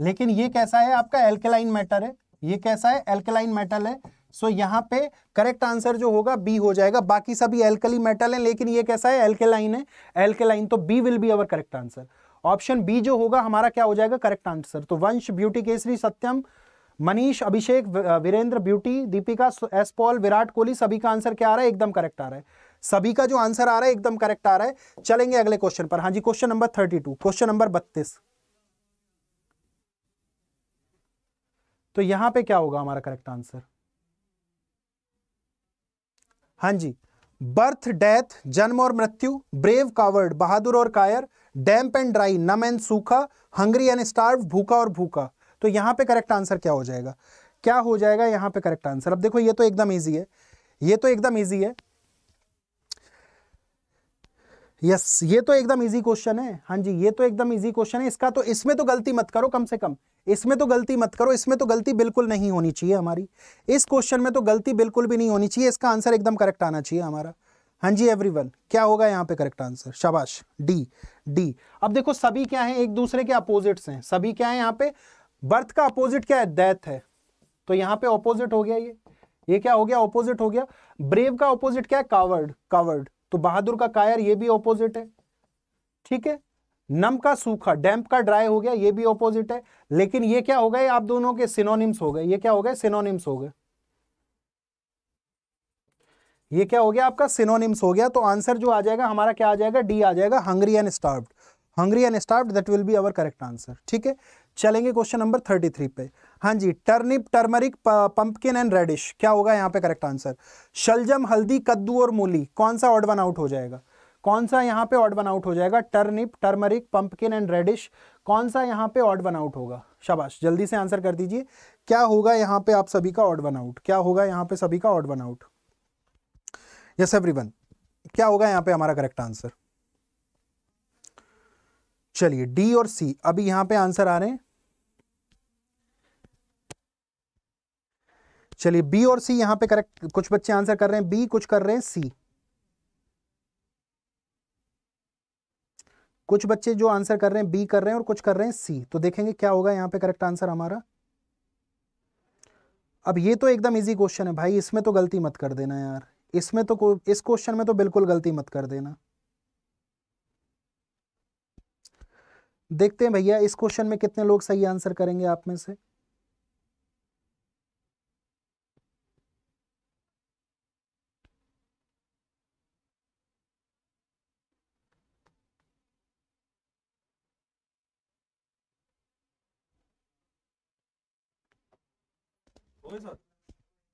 लेकिन ये कैसा है आपका एल्केलाइन मैटर है ये कैसा है एल्केलाइन मेटल है सो so, यहाँ पे करेक्ट आंसर जो होगा बी हो जाएगा बाकी सभी एल्कली मेटल हैं लेकिन ये कैसा है लाइन है लाइन तो B will be our correct answer option B जो होगा हमारा क्या हो जाएगा करेक्ट आंसर तो Vansh Beauty Kesari Satyam Manish Abhishek Virendra Beauty Deepika S Paul Virat Kohli सभी का आंसर क्या आ रहा है एकदम करेक्ट आ रहा है सभी का जो आंसर आ रहा है एकदम करेक्ट आ रहा है चलेंगे अगले क्वेश्चन पर हाँ जी question number thirty two question number बत्तीस तो यहां पे क्या होगा हमारा करेक्ट आंसर हाँ जी बर्थ डेथ जन्म और मृत्यु ब्रेव कावर्ड बहादुर और कायर डैम्प एंड ड्राई नम एंड सूखा हंग्री एंड स्टार्व भूखा और भूखा तो यहां पे करेक्ट आंसर क्या हो जाएगा क्या हो जाएगा यहां पे करेक्ट आंसर अब देखो ये तो एकदम ईजी है ये तो एकदम ईजी है यस ये तो एकदम इजी क्वेश्चन है हाँ जी ये तो एकदम इजी क्वेश्चन है इसका तो इसमें तो गलती मत करो कम से कम इसमें तो गलती मत करो इसमें तो गलती बिल्कुल नहीं होनी चाहिए हमारी इस क्वेश्चन में तो गलती बिल्कुल भी नहीं होनी चाहिए इसका आंसर एकदम करेक्ट आना चाहिए हमारा हाँ जी एवरी क्या होगा यहाँ पे करेक्ट आंसर शाबाश डी डी अब देखो सभी क्या है एक दूसरे के अपोजिट्स हैं सभी क्या है यहाँ पे बर्थ का अपोजिट क्या है डेथ है तो यहाँ पे अपोजिट हो गया ये ये क्या हो गया ऑपोजिट हो गया ब्रेव का अपोजिट क्या है कावर्ड कावर्ड तो बहादुर का कायर ये भी ऑपोजिट है ठीक है नम का सूखा डैम्प का ड्राई हो गया ये भी ऑपोजिट है लेकिन ये क्या हो गए आप दोनों के सिनोनिम्स हो गए ये क्या हो गए सिनोनिम्स हो गए ये क्या हो गया आपका सिनोनिम्स हो गया तो आंसर जो आ जाएगा हमारा क्या आ जाएगा डी आ जाएगा hungry and starved hungry and starved that will be our correct answer ठीक है चलेंगे क्वेश्चन नंबर थर्टी थ्री पे हाँ जी turnip turmeric pumpkin and radish क्या होगा यहाँ पे करेक्ट आंसर शलजम हल्दी कद्दू और मूली कौन सा ऑड वन आउट हो जाएगा कौन सा यहाँ पे ऑड वन आउट हो जाएगा turnip turmeric pumpkin and radish कौन सा यहाँ पे ऑड वन आउट होगा शाबाश जल्दी से आंसर कर दीजिए क्या होगा यहाँ पे आप सभी का ऑड वन आउट क्या होगा यहाँ पे सभी का odd one out yes every क्या होगा यहाँ पे हमारा करेक्ट आंसर चलिए डी और सी अभी यहां पे आंसर आ रहे हैं चलिए बी और सी यहां पे करेक्ट कुछ बच्चे आंसर कर रहे हैं बी कुछ कर रहे हैं सी कुछ बच्चे जो आंसर कर रहे हैं बी कर रहे हैं और कुछ कर रहे हैं सी तो देखेंगे क्या होगा यहां पे करेक्ट आंसर हमारा अब ये तो एकदम इजी क्वेश्चन है भाई इसमें तो गलती मत कर देना यार इसमें तो इस क्वेश्चन में तो बिल्कुल गलती मत कर देना देखते हैं भैया इस क्वेश्चन में कितने लोग सही आंसर करेंगे आप में से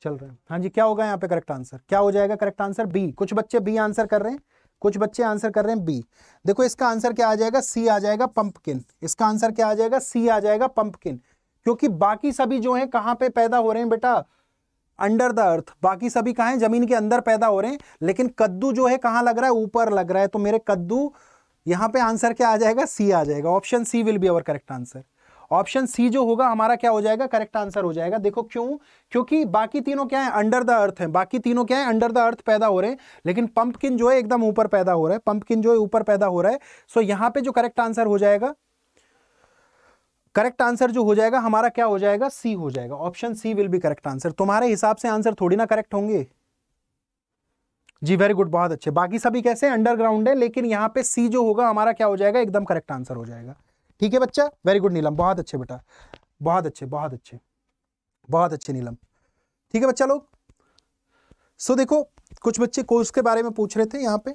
चल रहा है हाँ जी क्या होगा यहाँ पे करेक्ट आंसर क्या हो जाएगा करेक्ट आंसर बी कुछ बच्चे बी आंसर कर रहे हैं कुछ बच्चे आंसर कर रहे हैं बी देखो इसका आंसर क्या आ जाएगा सी आ जाएगा पंपकिन इसका आंसर क्या आ जाएगा सी आ जाएगा पंपकिन क्योंकि बाकी सभी जो है कहाँ पे पैदा हो रहे हैं बेटा अंडर द अर्थ बाकी सभी कहा है जमीन के अंदर पैदा हो रहे हैं लेकिन कद्दू जो है कहाँ लग रहा है ऊपर लग रहा है तो मेरे कद्दू यहाँ पे आंसर क्या आ जाएगा सी आ जाएगा option C will be our correct answer option C जो होगा हमारा क्या हो जाएगा करेक्ट आंसर हो जाएगा देखो क्यों क्योंकि बाकी तीनों क्या है अंडर द अर्थ है बाकी तीनों क्या है अंडर द अर्थ पैदा हो रहे हैं लेकिन पंपकिन जो है एकदम ऊपर पैदा हो रहा है पंपकिन जो है ऊपर पैदा हो रहा है सो यहाँ पे जो करेक्ट आंसर हो जाएगा करेक्ट आंसर जो हो जाएगा हमारा क्या हो जाएगा सी हो जाएगा option C will be correct answer तुम्हारे हिसाब से आंसर थोड़ी ना करेक्ट होंगे जी वेरी गुड बहुत अच्छे बाकी सभी कैसे अंडरग्राउंड है लेकिन यहाँ पे सी जो होगा हमारा क्या हो जाएगा एकदम करेक्ट आंसर हो जाएगा ठीक है बच्चा वेरी गुड नीलम बहुत अच्छे बेटा बहुत अच्छे बहुत अच्छे बहुत अच्छे नीलम ठीक है बच्चा लोग सो so, देखो कुछ बच्चे कोर्स के बारे में पूछ रहे थे यहाँ पे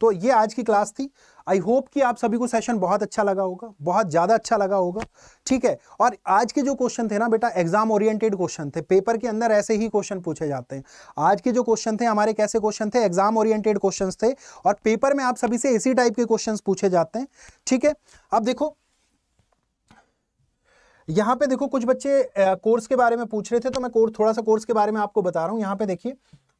तो ये आज की क्लास थी आई होप कि आप सभी को सेशन बहुत अच्छा लगा होगा बहुत ज़्यादा अच्छा लगा होगा ठीक है और आज के जो क्वेश्चन थे ना बेटा एग्जाम ओरिएंटेड क्वेश्चन थे पेपर के अंदर ऐसे ही क्वेश्चन पूछे जाते हैं आज के जो क्वेश्चन थे हमारे कैसे क्वेश्चन थे एग्जाम ओरिएंटेड क्वेश्चन थे और पेपर में आप सभी से इसी टाइप के क्वेश्चन पूछे जाते हैं ठीक है अब देखो यहाँ पे देखो कुछ बच्चे कोर्स के बारे में पूछ रहे थे तो मैं कोर्स थोड़ा सा कोर्स के बारे में आपको बता रहा हूँ यहाँ पे देखिए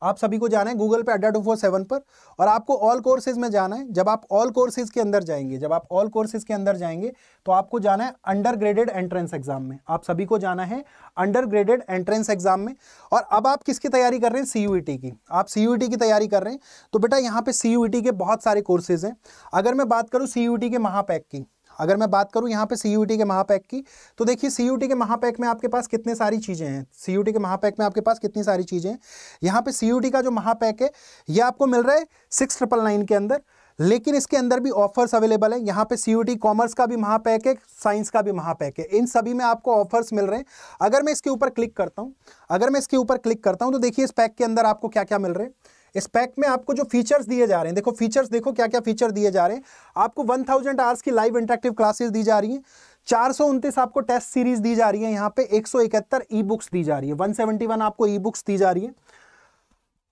आप सभी को जाना है गूगल पे अड्डा टू फोर सेवन पर और आपको ऑल कोर्सेज में जाना है जब आप ऑल कोर्सेज के अंदर जाएंगे जब आप ऑल कोर्सेज के अंदर जाएंगे तो आपको जाना है अंडर ग्रेडेड एंट्रेंस एग्जाम में आप सभी को जाना है अंडर ग्रेडेड एंट्रेंस एग्जाम में और अब आप किसकी तैयारी कर रहे हैं सी e की आप सी e की तैयारी कर रहे हैं तो बेटा यहाँ पे सी e के बहुत सारे कोर्सेज हैं अगर मैं बात करूँ सी के महापैक की अगर मैं बात करूं यहाँ पे सी के महापैक की तो देखिए सी के महापैक में आपके पास कितने सारी चीज़ें हैं सी के महापैक में आपके पास कितनी सारी चीज़ें हैं यहाँ पे सी का जो महापैक है ये आपको मिल रहा है सिक्स ट्रिपल नाइन के अंदर लेकिन इसके अंदर भी ऑफर्स अवेलेबल है यहाँ पे सी कॉमर्स का भी महापैक है साइंस का भी महापैक है इन सभी में आपको ऑफर्स मिल रहे हैं अगर मैं इसके ऊपर क्लिक करता हूँ अगर मैं इसके ऊपर क्लिक करता हूँ तो देखिए इस पैक के अंदर आपको क्या क्या मिल रहा है इस पैक में आपको जो फीचर्स दिए जा रहे हैं देखो फीचर्स देखो क्या क्या फीचर दिए जा रहे हैं आपको 1000 थाउजेंड आवर्स की लाइव इंटरेक्टिव क्लासेस दी जा रही हैं चार सौ उनतीस आपको टेस्ट सीरीज दी जा रही है यहाँ पे एक सौ इकहत्तर ई बुक्स दी जा रही है वन सेवेंटी वन आपको ई बुक्स दी जा रही है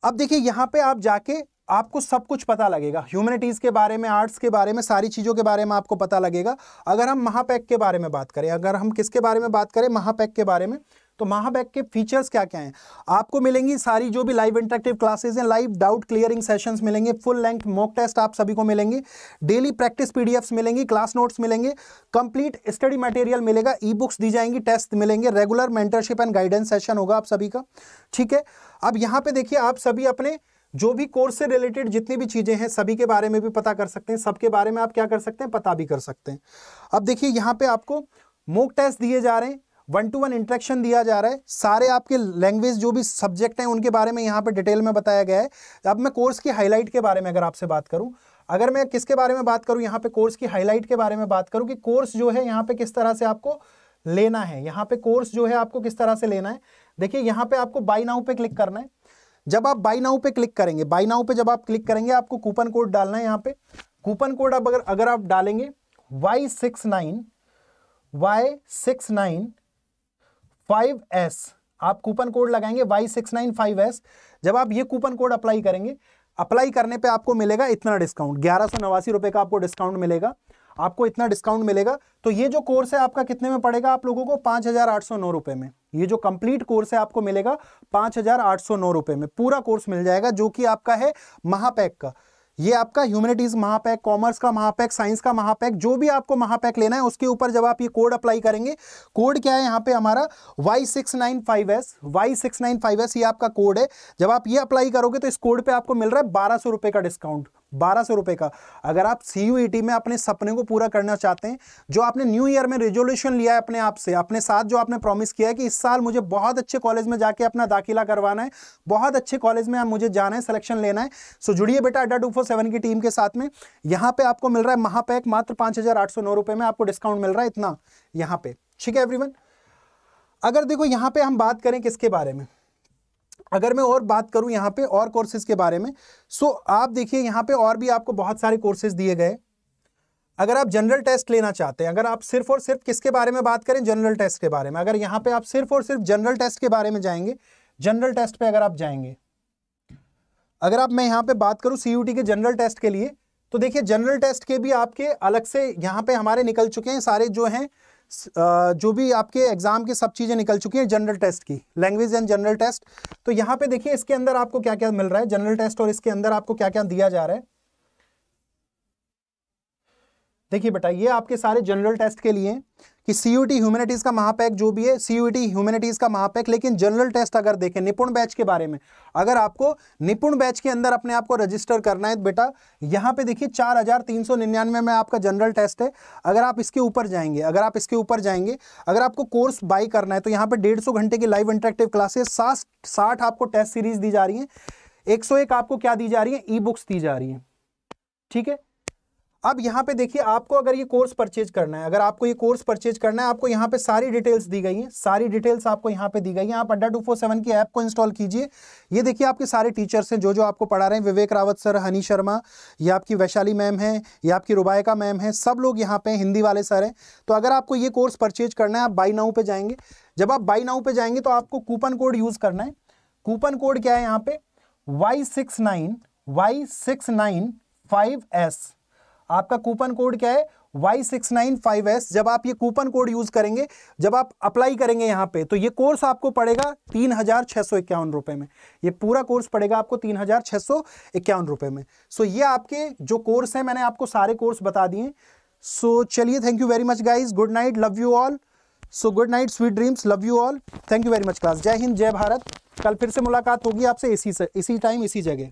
अब देखिए यहाँ पे आप जाके आपको सब कुछ पता लगेगा ह्यूमैनिटीज के बारे में आर्ट्स के बारे में सारी चीज़ों के बारे में आपको पता लगेगा अगर हम महापैक के बारे में बात करें अगर हम किसके बारे में बात करें महापैक के बारे में तो महाबैक के फीचर्स क्या क्या हैं आपको मिलेंगी सारी जो भी लाइव इंटरेक्टिव क्लासेज हैं लाइव डाउट क्लियरिंग सेशंस मिलेंगे फुल लेंथ मॉक टेस्ट आप सभी को मिलेंगे डेली प्रैक्टिस पीडीएफ्स मिलेंगी क्लास नोट्स मिलेंगे कंप्लीट स्टडी मटेरियल मिलेगा ई बुक्स दी जाएंगी टेस्ट मिलेंगे regular mentorship and guidance session होगा आप सभी का ठीक है अब यहाँ पे देखिए आप सभी अपने जो भी कोर्स से रिलेटेड जितनी भी चीज़ें हैं सभी के बारे में भी पता कर सकते हैं सबके बारे में आप क्या कर सकते हैं पता भी कर सकते हैं अब देखिए यहाँ पे आपको मोक टेस्ट दिए जा रहे हैं वन टू वन इंट्रैक्शन दिया जा रहा है सारे आपके लैंग्वेज जो भी सब्जेक्ट हैं उनके बारे में यहाँ पर डिटेल में बताया गया है अब मैं कोर्स की हाईलाइट के बारे में अगर आपसे बात करूँ अगर मैं किसके बारे में बात करूँ यहाँ पे कोर्स की हाईलाइट के बारे में बात करूँ कि कोर्स जो है यहाँ पे किस तरह से आपको लेना है यहाँ पे कोर्स जो है आपको किस तरह से लेना है देखिए यहाँ पे आपको बाई नाउ पे क्लिक करना है जब आप बाई नाउ पे क्लिक करेंगे बाई नाउ पे जब आप क्लिक करेंगे आपको कूपन कोड डालना है यहाँ पे कूपन कोड अब अगर अगर आप डालेंगे Y six nine Y six nine five S आप कूपन कोड लगाएंगे Y six nine five S जब आप ये कूपन कोड अप्लाई करेंगे अप्लाई करने पे आपको मिलेगा इतना डिस्काउंट ग्यारह सौ नवासी रुपए का आपको डिस्काउंट मिलेगा आपको इतना डिस्काउंट मिलेगा तो ये जो कोर्स है आपका कितने में पड़ेगा आप लोगों को पांच हज़ार आठ सौ नौ रुपए में ये जो कंप्लीट कोर्स है आपको मिलेगा पांच हज़ार आठ सौ नौ रुपए में पूरा कोर्स मिल जाएगा जो कि आपका है महापैक का ये आपका ह्यूमैनिटीज महापैक कॉमर्स का महापैक साइंस का महापैक जो भी आपको महापैक लेना है उसके ऊपर जब आप ये कोड अप्लाई करेंगे कोड क्या है यहाँ पे हमारा Y six nine five S Y six nine five S ये आपका कोड है जब आप ये अप्लाई करोगे तो इस कोड पे आपको मिल रहा है बारह सौ रुपए का डिस्काउंट बारह सौ रुपए का अगर आप सी e में अपने सपने को पूरा करना चाहते हैं जो आपने न्यू ईयर में रेजोल्यूशन लिया है अपने आप से अपने साथ जो आपने प्रॉमिस किया है कि इस साल मुझे बहुत अच्छे कॉलेज में जाके अपना दाखिला करवाना है बहुत अच्छे कॉलेज में मुझे जाना है सिलेक्शन लेना है सो जुड़िए बेटा अड्डा टू की टीम के साथ में यहाँ पे आपको मिल रहा है महापैक मात्र पाँच में आपको डिस्काउंट मिल रहा है इतना यहाँ पे ठीक है एवरीवन अगर देखो यहाँ पे हम बात करें किसके बारे में अगर मैं और बात करूं यहाँ पे और कोर्सेज के बारे में सो आप देखिए यहाँ पे और भी आपको बहुत सारे कोर्सेज दिए गए अगर आप जनरल टेस्ट लेना चाहते हैं अगर आप सिर्फ और सिर्फ किसके बारे में बात करें जनरल टेस्ट के बारे में अगर यहाँ पे आप सिर्फ और सिर्फ जनरल टेस्ट के बारे में जाएंगे जनरल टेस्ट पे अगर आप जाएंगे अगर आप मैं यहाँ पे बात करूँ सी के जनरल टेस्ट के लिए तो देखिए जनरल टेस्ट के भी आपके अलग से यहाँ पे हमारे निकल चुके हैं सारे जो हैं जो भी आपके एग्जाम की सब चीज़ें निकल चुकी हैं जनरल टेस्ट की लैंग्वेज एंड जनरल टेस्ट तो यहाँ पे देखिए इसके अंदर आपको क्या क्या मिल रहा है जनरल टेस्ट और इसके अंदर आपको क्या क्या दिया जा रहा है देखिए बेटा ये आपके सारे जनरल टेस्ट के लिए कि सीयूटी ह्यूमैनिटीज का महापैक जो भी है सीयूटी ह्यूमैनिटीज का महापैक लेकिन जनरल टेस्ट अगर देखें निपुण बैच के बारे में अगर आपको निपुण बैच के अंदर अपने आप को रजिस्टर करना है बेटा यहाँ पे देखिए चार हजार तीन सौ निन्यानवे में आपका जनरल टेस्ट है अगर आप इसके ऊपर जाएंगे अगर आप इसके ऊपर जाएंगे अगर आपको कोर्स बाई करना है तो यहाँ पे डेढ़ सौ घंटे की लाइव इंटरेक्टिव क्लासेस साठ साठ आपको टेस्ट सीरीज दी जा रही है एक सौ एक आपको क्या दी जा रही है ई बुक्स दी जा रही है ठीक है अब यहाँ पे देखिए आपको अगर ये कोर्स परचेज करना है अगर आपको ये कोर्स परचेज करना है आपको यहाँ पे सारी डिटेल्स दी गई हैं सारी डिटेल्स आपको यहाँ पे दी गई हैं आप अड्डा टू फोर सेवन की ऐप को इंस्टॉल कीजिए ये देखिए आपके सारे टीचर्स हैं जो जो आपको पढ़ा रहे हैं विवेक रावत सर हनी शर्मा या आपकी वैशाली मैम है या आपकी रुबायका मैम है सब लोग यहाँ पे हिंदी वाले सर हैं तो अगर आपको ये कोर्स परचेज करना है आप बाई नाउ पर जाएंगे जब आप बाई नाउ पर जाएंगे तो आपको कूपन कोड यूज़ करना है कूपन कोड क्या है यहाँ पे Y six nine Y six nine five S आपका कूपन कोड क्या है Y six nine five S जब आप ये कूपन कोड यूज करेंगे जब आप अप्लाई करेंगे यहाँ पे तो ये कोर्स आपको पड़ेगा तीन हजार छः सौ इक्यावन रुपये में ये पूरा कोर्स पड़ेगा आपको तीन हजार छह सौ इक्यावन रुपए में सो ये आपके जो कोर्स है मैंने आपको सारे कोर्स बता दिए सो चलिए thank you very much guys good night love you all so good night sweet dreams love you all thank you very much class जय हिंद जय भारत कल फिर से मुलाकात होगी आपसे इसी से इसी टाइम इसी जगह